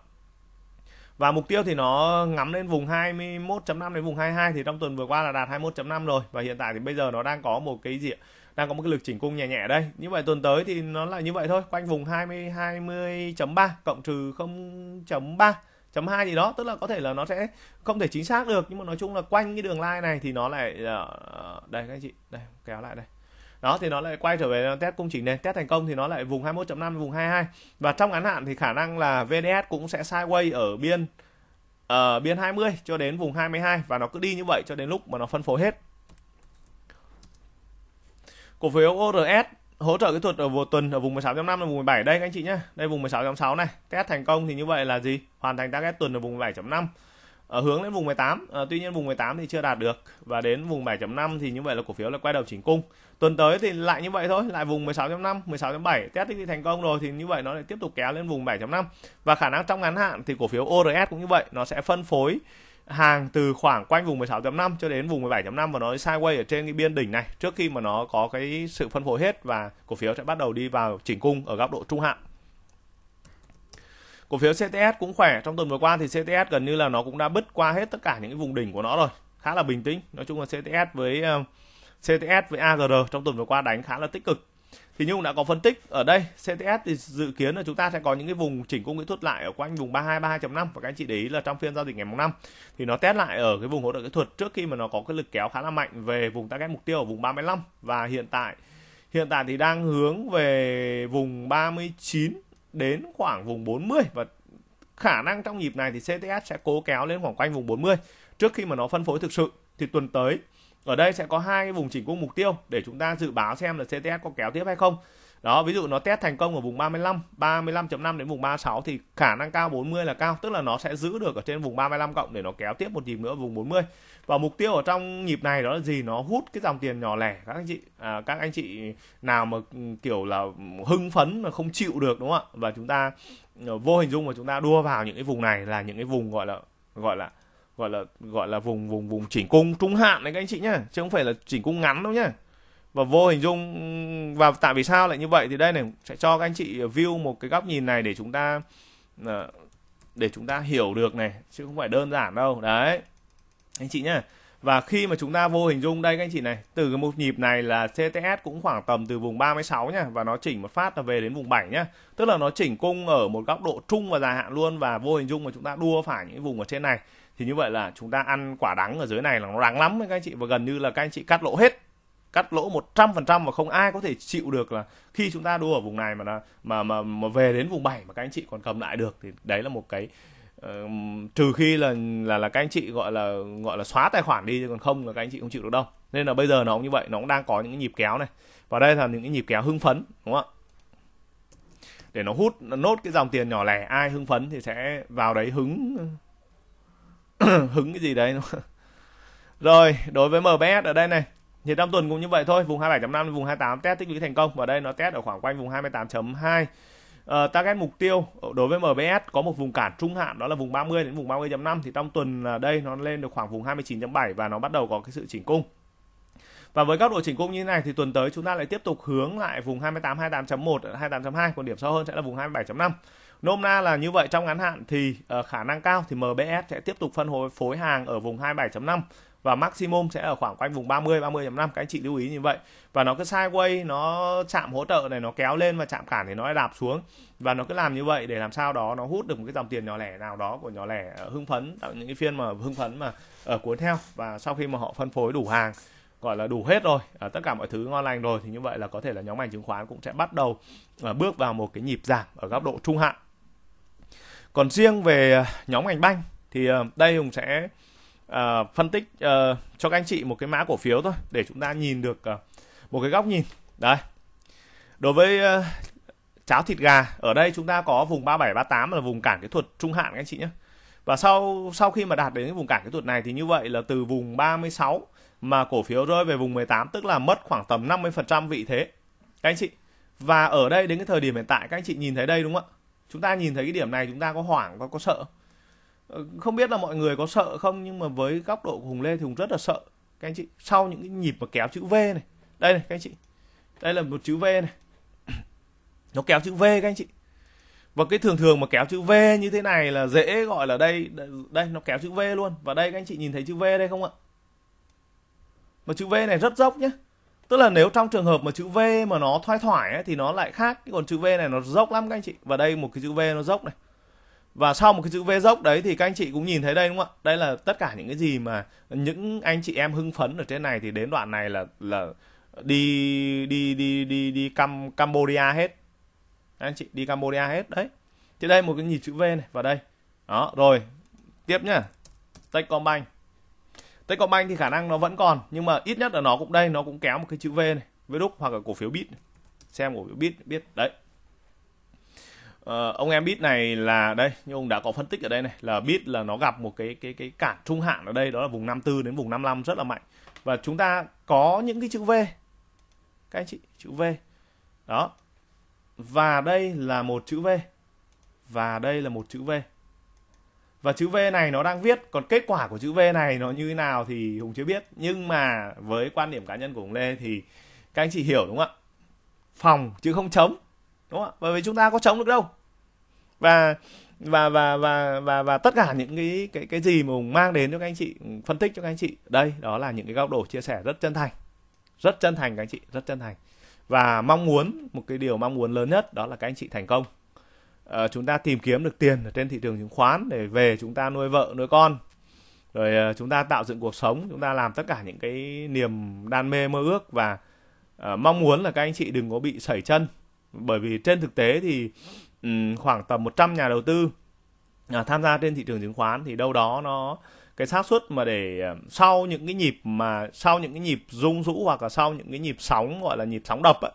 và mục tiêu thì nó ngắm lên vùng 21.5 đến vùng 22 thì trong tuần vừa qua là đạt 21.5 rồi và hiện tại thì bây giờ nó đang có một cái gì đang có một cái lực chỉnh cung nhẹ nhẹ đây như vậy tuần tới thì nó là như vậy thôi quanh vùng 20 20.3 cộng trừ 0.3 chấm hai gì đó tức là có thể là nó sẽ không thể chính xác được nhưng mà nói chung là quanh cái đường line này thì nó lại ờ, ờ, đây các anh chị đây kéo lại đây đó thì nó lại quay trở về uh, test công chỉnh này test thành công thì nó lại vùng 21.5 vùng 22 và trong ngắn hạn thì khả năng là VDS cũng sẽ sideways ở biên ở ờ, uh, biên 20 cho đến vùng 22 và nó cứ đi như vậy cho đến lúc mà nó phân phối hết cổ phiếu ORS hỗ trợ kỹ thuật ở vừa tuần ở vùng 16.5 là vùng 17 đây các anh chị nhé đây vùng 16.6 này test thành công thì như vậy là gì hoàn thành target tuần ở vùng 7.5 ở hướng đến vùng 18 à, ờ, tuy nhiên vùng 18 thì chưa đạt được và đến vùng 7.5 thì như vậy là cổ phiếu là quay đầu chỉnh cung tuần tới thì lại như vậy thôi lại vùng 16.5 16.7 test thì thành công rồi thì như vậy nó lại tiếp tục kéo lên vùng 7.5 và khả năng trong ngắn hạn thì cổ phiếu ORS cũng như vậy nó sẽ phân phối hàng từ khoảng quanh vùng 16.5 cho đến vùng 17.5 và nó sideways ở trên cái biên đỉnh này trước khi mà nó có cái sự phân phối hết và cổ phiếu sẽ bắt đầu đi vào chỉnh cung ở góc độ trung hạn cổ phiếu CTS cũng khỏe trong tuần vừa qua thì CTS gần như là nó cũng đã bứt qua hết tất cả những cái vùng đỉnh của nó rồi khá là bình tĩnh nói chung là CTS với uh, CTS với AGR trong tuần vừa qua đánh khá là tích cực thì như Nhung đã có phân tích ở đây CTS thì dự kiến là chúng ta sẽ có những cái vùng chỉnh cung kỹ thuật lại ở quanh vùng 32 32.5 và các anh chị để ý là trong phiên giao dịch ngày mùng 5 thì nó test lại ở cái vùng hỗ trợ kỹ thuật trước khi mà nó có cái lực kéo khá là mạnh về vùng target mục tiêu ở vùng 35 và hiện tại hiện tại thì đang hướng về vùng 39 đến khoảng vùng 40 và khả năng trong nhịp này thì CTS sẽ cố kéo lên khoảng quanh vùng 40 trước khi mà nó phân phối thực sự thì tuần tới ở đây sẽ có hai cái vùng chỉnh cung mục tiêu để chúng ta dự báo xem là CTS có kéo tiếp hay không đó ví dụ nó test thành công ở vùng 35 35.5 đến vùng 36 thì khả năng cao 40 là cao tức là nó sẽ giữ được ở trên vùng 35 cộng để nó kéo tiếp một nhịp nữa vùng 40 và mục tiêu ở trong nhịp này đó là gì nó hút cái dòng tiền nhỏ lẻ các anh chị à, các anh chị nào mà ừ, kiểu là hưng phấn mà không chịu được đúng không ạ và chúng ta ừ, vô hình dung mà chúng ta đua vào những cái vùng này là những cái vùng gọi là gọi là gọi là gọi là vùng vùng vùng chỉnh cung trung hạn đấy các anh chị nhá chứ không phải là chỉnh cung ngắn đâu nhá và vô hình dung và tại vì sao lại như vậy thì đây này sẽ cho các anh chị view một cái góc nhìn này để chúng ta ờ, để chúng ta hiểu được này chứ không phải đơn giản đâu đấy anh chị nhá và khi mà chúng ta vô hình dung đây các anh chị này từ cái một nhịp này là CTS cũng khoảng tầm từ vùng 36 nhá và nó chỉnh một phát là về đến vùng 7 nhá tức là nó chỉnh cung ở một góc độ trung và dài hạn luôn và vô hình dung mà chúng ta đua phải những vùng ở trên này thì như vậy là chúng ta ăn quả đắng ở dưới này là nó đắng lắm các anh chị và gần như là các anh chị cắt lỗ hết cắt lỗ 100% và không ai có thể chịu được là khi chúng ta đua ở vùng này mà là, mà mà mà về đến vùng 7 mà các anh chị còn cầm lại được thì đấy là một cái uh, trừ khi là là là các anh chị gọi là gọi là xóa tài khoản đi chứ còn không là các anh chị không chịu được đâu. Nên là bây giờ nó cũng như vậy, nó cũng đang có những cái nhịp kéo này. Và đây là những cái nhịp kéo hưng phấn đúng không ạ? Để nó hút nó nốt cái dòng tiền nhỏ lẻ ai hưng phấn thì sẽ vào đấy hứng hứng cái gì đấy rồi đối với mbs ở đây này thì trong tuần cũng như vậy thôi vùng 27.5 vùng 28 test tích lũy thành công và đây nó test ở khoảng quanh vùng 28.2 Uh, ờ, target mục tiêu đối với MBS có một vùng cản trung hạn đó là vùng 30 đến vùng 30.5 thì trong tuần đây nó lên được khoảng vùng 29.7 và nó bắt đầu có cái sự chỉnh cung. Và với các độ chỉnh cung như thế này thì tuần tới chúng ta lại tiếp tục hướng lại vùng 28 28.1 28.2 còn điểm sâu hơn sẽ là vùng 27.5 nôm na là như vậy trong ngắn hạn thì uh, khả năng cao thì MBS sẽ tiếp tục phân hồi phối hàng ở vùng 27.5 và maximum sẽ ở khoảng quanh vùng 30 30.5 các anh chị lưu ý như vậy và nó cứ sideways nó chạm hỗ trợ này nó kéo lên và chạm cản thì nó lại đạp xuống và nó cứ làm như vậy để làm sao đó nó hút được một cái dòng tiền nhỏ lẻ nào đó của nhỏ lẻ ờ, hưng phấn tạo những cái phiên mà hưng phấn mà ở ờ, cuốn theo và sau khi mà họ phân phối đủ hàng gọi là đủ hết rồi à, tất cả mọi thứ ngon lành rồi thì như vậy là có thể là nhóm ngành chứng khoán cũng sẽ bắt đầu à, bước vào một cái nhịp giảm ở góc độ trung hạn còn riêng về à, nhóm ngành banh thì à, đây hùng sẽ uh, phân tích uh, cho các anh chị một cái mã cổ phiếu thôi để chúng ta nhìn được uh, một cái góc nhìn đấy đối với uh, cháo thịt gà ở đây chúng ta có vùng 3738 là vùng cản kỹ thuật trung hạn các anh chị nhé và sau sau khi mà đạt đến cái vùng cản kỹ thuật này thì như vậy là từ vùng 36 mà cổ phiếu rơi về vùng 18 tức là mất khoảng tầm 50% vị thế các anh chị và ở đây đến cái thời điểm hiện tại các anh chị nhìn thấy đây đúng không ạ chúng ta nhìn thấy cái điểm này chúng ta có hoảng và có sợ ờ, không biết là mọi người có sợ không nhưng mà với góc độ của hùng lê thì hùng rất là sợ các anh chị sau những cái nhịp mà kéo chữ v này đây này các anh chị đây là một chữ v này nó kéo chữ v các anh chị và cái thường thường mà kéo chữ v như thế này là dễ gọi là đây đây nó kéo chữ v luôn và đây các anh chị nhìn thấy chữ v đây không ạ mà chữ v này rất dốc nhé tức là nếu trong trường hợp mà chữ V mà nó thoai thoải ấy, thì nó lại khác còn chữ V này nó dốc lắm các anh chị và đây một cái chữ V nó dốc này và sau một cái chữ V dốc đấy thì các anh chị cũng nhìn thấy đây đúng không ạ đây là tất cả những cái gì mà những anh chị em hưng phấn ở trên này thì đến đoạn này là là đi đi đi đi đi Cam, Cambodia hết anh chị đi Cambodia hết đấy thì đây một cái nhìn chữ V này vào đây đó rồi tiếp nhá Techcombank Techcombank thì khả năng nó vẫn còn nhưng mà ít nhất là nó cũng đây nó cũng kéo một cái chữ V này với đúc hoặc là cổ phiếu bit xem cổ phiếu bit biết đấy Uh, ông em bit này là đây như ông đã có phân tích ở đây này là bit là nó gặp một cái cái cái cản trung hạn ở đây đó là vùng 54 đến vùng 55 rất là mạnh và chúng ta có những cái chữ V các anh chị chữ V đó và đây là một chữ V và đây là một chữ V và chữ V này nó đang viết còn kết quả của chữ V này nó như thế nào thì Hùng chưa biết nhưng mà với quan điểm cá nhân của Hùng Lê thì các anh chị hiểu đúng không ạ phòng chứ không chống đúng không ạ bởi vì chúng ta có chống được đâu và và và và và và tất cả những cái cái cái gì mà Hùng mang đến cho các anh chị phân tích cho các anh chị đây đó là những cái góc độ chia sẻ rất chân thành rất chân thành các anh chị rất chân thành và mong muốn một cái điều mong muốn lớn nhất đó là các anh chị thành công uh, chúng ta tìm kiếm được tiền ở trên thị trường chứng khoán để về chúng ta nuôi vợ nuôi con rồi uh, chúng ta tạo dựng cuộc sống chúng ta làm tất cả những cái niềm đam mê mơ ước và uh, mong muốn là các anh chị đừng có bị sẩy chân bởi vì trên thực tế thì um, khoảng tầm 100 nhà đầu tư uh, tham gia trên thị trường chứng khoán thì đâu đó nó cái xác suất mà để sau những cái nhịp mà sau những cái nhịp rung rũ hoặc là sau những cái nhịp sóng gọi là nhịp sóng đập ấy,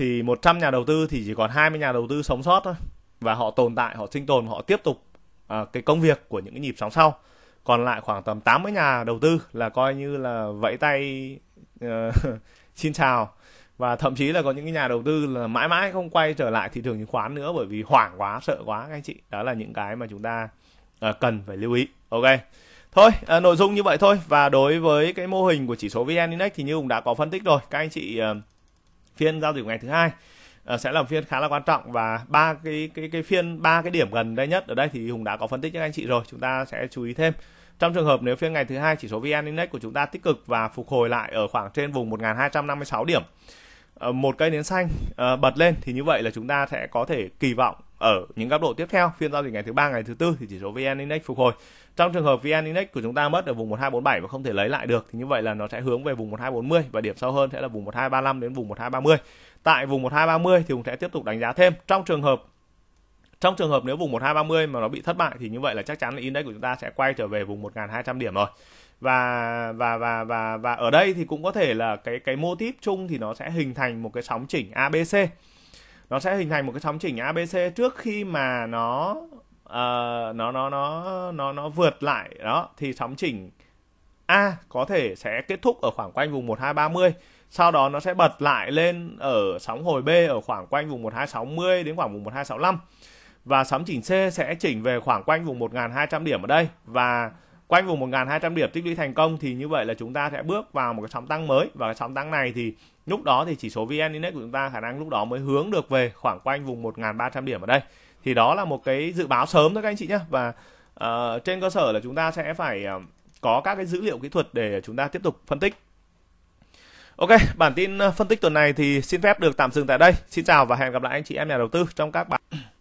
thì 100 nhà đầu tư thì chỉ còn 20 nhà đầu tư sống sót thôi và họ tồn tại họ sinh tồn họ tiếp tục à, cái công việc của những cái nhịp sóng sau còn lại khoảng tầm 80 nhà đầu tư là coi như là vẫy tay uh, xin chào và thậm chí là có những cái nhà đầu tư là mãi mãi không quay trở lại thị trường chứng khoán nữa bởi vì hoảng quá sợ quá các anh chị đó là những cái mà chúng ta uh, cần phải lưu ý ok thôi uh, nội dung như vậy thôi và đối với cái mô hình của chỉ số vn index thì như cũng đã có phân tích rồi các anh chị uh, phiên giao dịch ngày thứ hai ờ, sẽ là phiên khá là quan trọng và ba cái cái cái phiên ba cái điểm gần đây nhất ở đây thì Hùng đã có phân tích cho anh chị rồi chúng ta sẽ chú ý thêm trong trường hợp nếu phiên ngày thứ hai chỉ số VN Index của chúng ta tích cực và phục hồi lại ở khoảng trên vùng 1256 điểm ờ, một cây nến xanh ờ, bật lên thì như vậy là chúng ta sẽ có thể kỳ vọng ở những góc độ tiếp theo phiên giao dịch ngày thứ ba ngày thứ tư thì chỉ số vn index phục hồi trong trường hợp vn index của chúng ta mất ở vùng 1247 và không thể lấy lại được thì như vậy là nó sẽ hướng về vùng 1240 và điểm sâu hơn sẽ là vùng 1235 đến vùng 1230 tại vùng 1230 thì cũng sẽ tiếp tục đánh giá thêm trong trường hợp trong trường hợp nếu vùng 1230 mà nó bị thất bại thì như vậy là chắc chắn là index của chúng ta sẽ quay trở về vùng 1200 điểm rồi và và và và và ở đây thì cũng có thể là cái cái mô típ chung thì nó sẽ hình thành một cái sóng chỉnh ABC nó sẽ hình thành một cái sóng chỉnh ABC trước khi mà nó uh, nó nó nó nó nó vượt lại đó thì sóng chỉnh A có thể sẽ kết thúc ở khoảng quanh vùng 1230 sau đó nó sẽ bật lại lên ở sóng hồi B ở khoảng quanh vùng 1260 đến khoảng vùng 1265 và sóng chỉnh C sẽ chỉnh về khoảng quanh vùng 1200 điểm ở đây và quanh vùng 1200 điểm tích lũy thành công thì như vậy là chúng ta sẽ bước vào một cái sóng tăng mới và cái sóng tăng này thì lúc đó thì chỉ số VN Index của chúng ta khả năng lúc đó mới hướng được về khoảng quanh vùng 1.300 điểm ở đây thì đó là một cái dự báo sớm thôi các anh chị nhé và uh, trên cơ sở là chúng ta sẽ phải uh, có các cái dữ liệu kỹ thuật để chúng ta tiếp tục phân tích Ok, bản tin ờ, phân tích tuần này thì xin phép được tạm dừng tại đây. Xin chào và hẹn gặp lại anh chị em nhà đầu tư trong các bản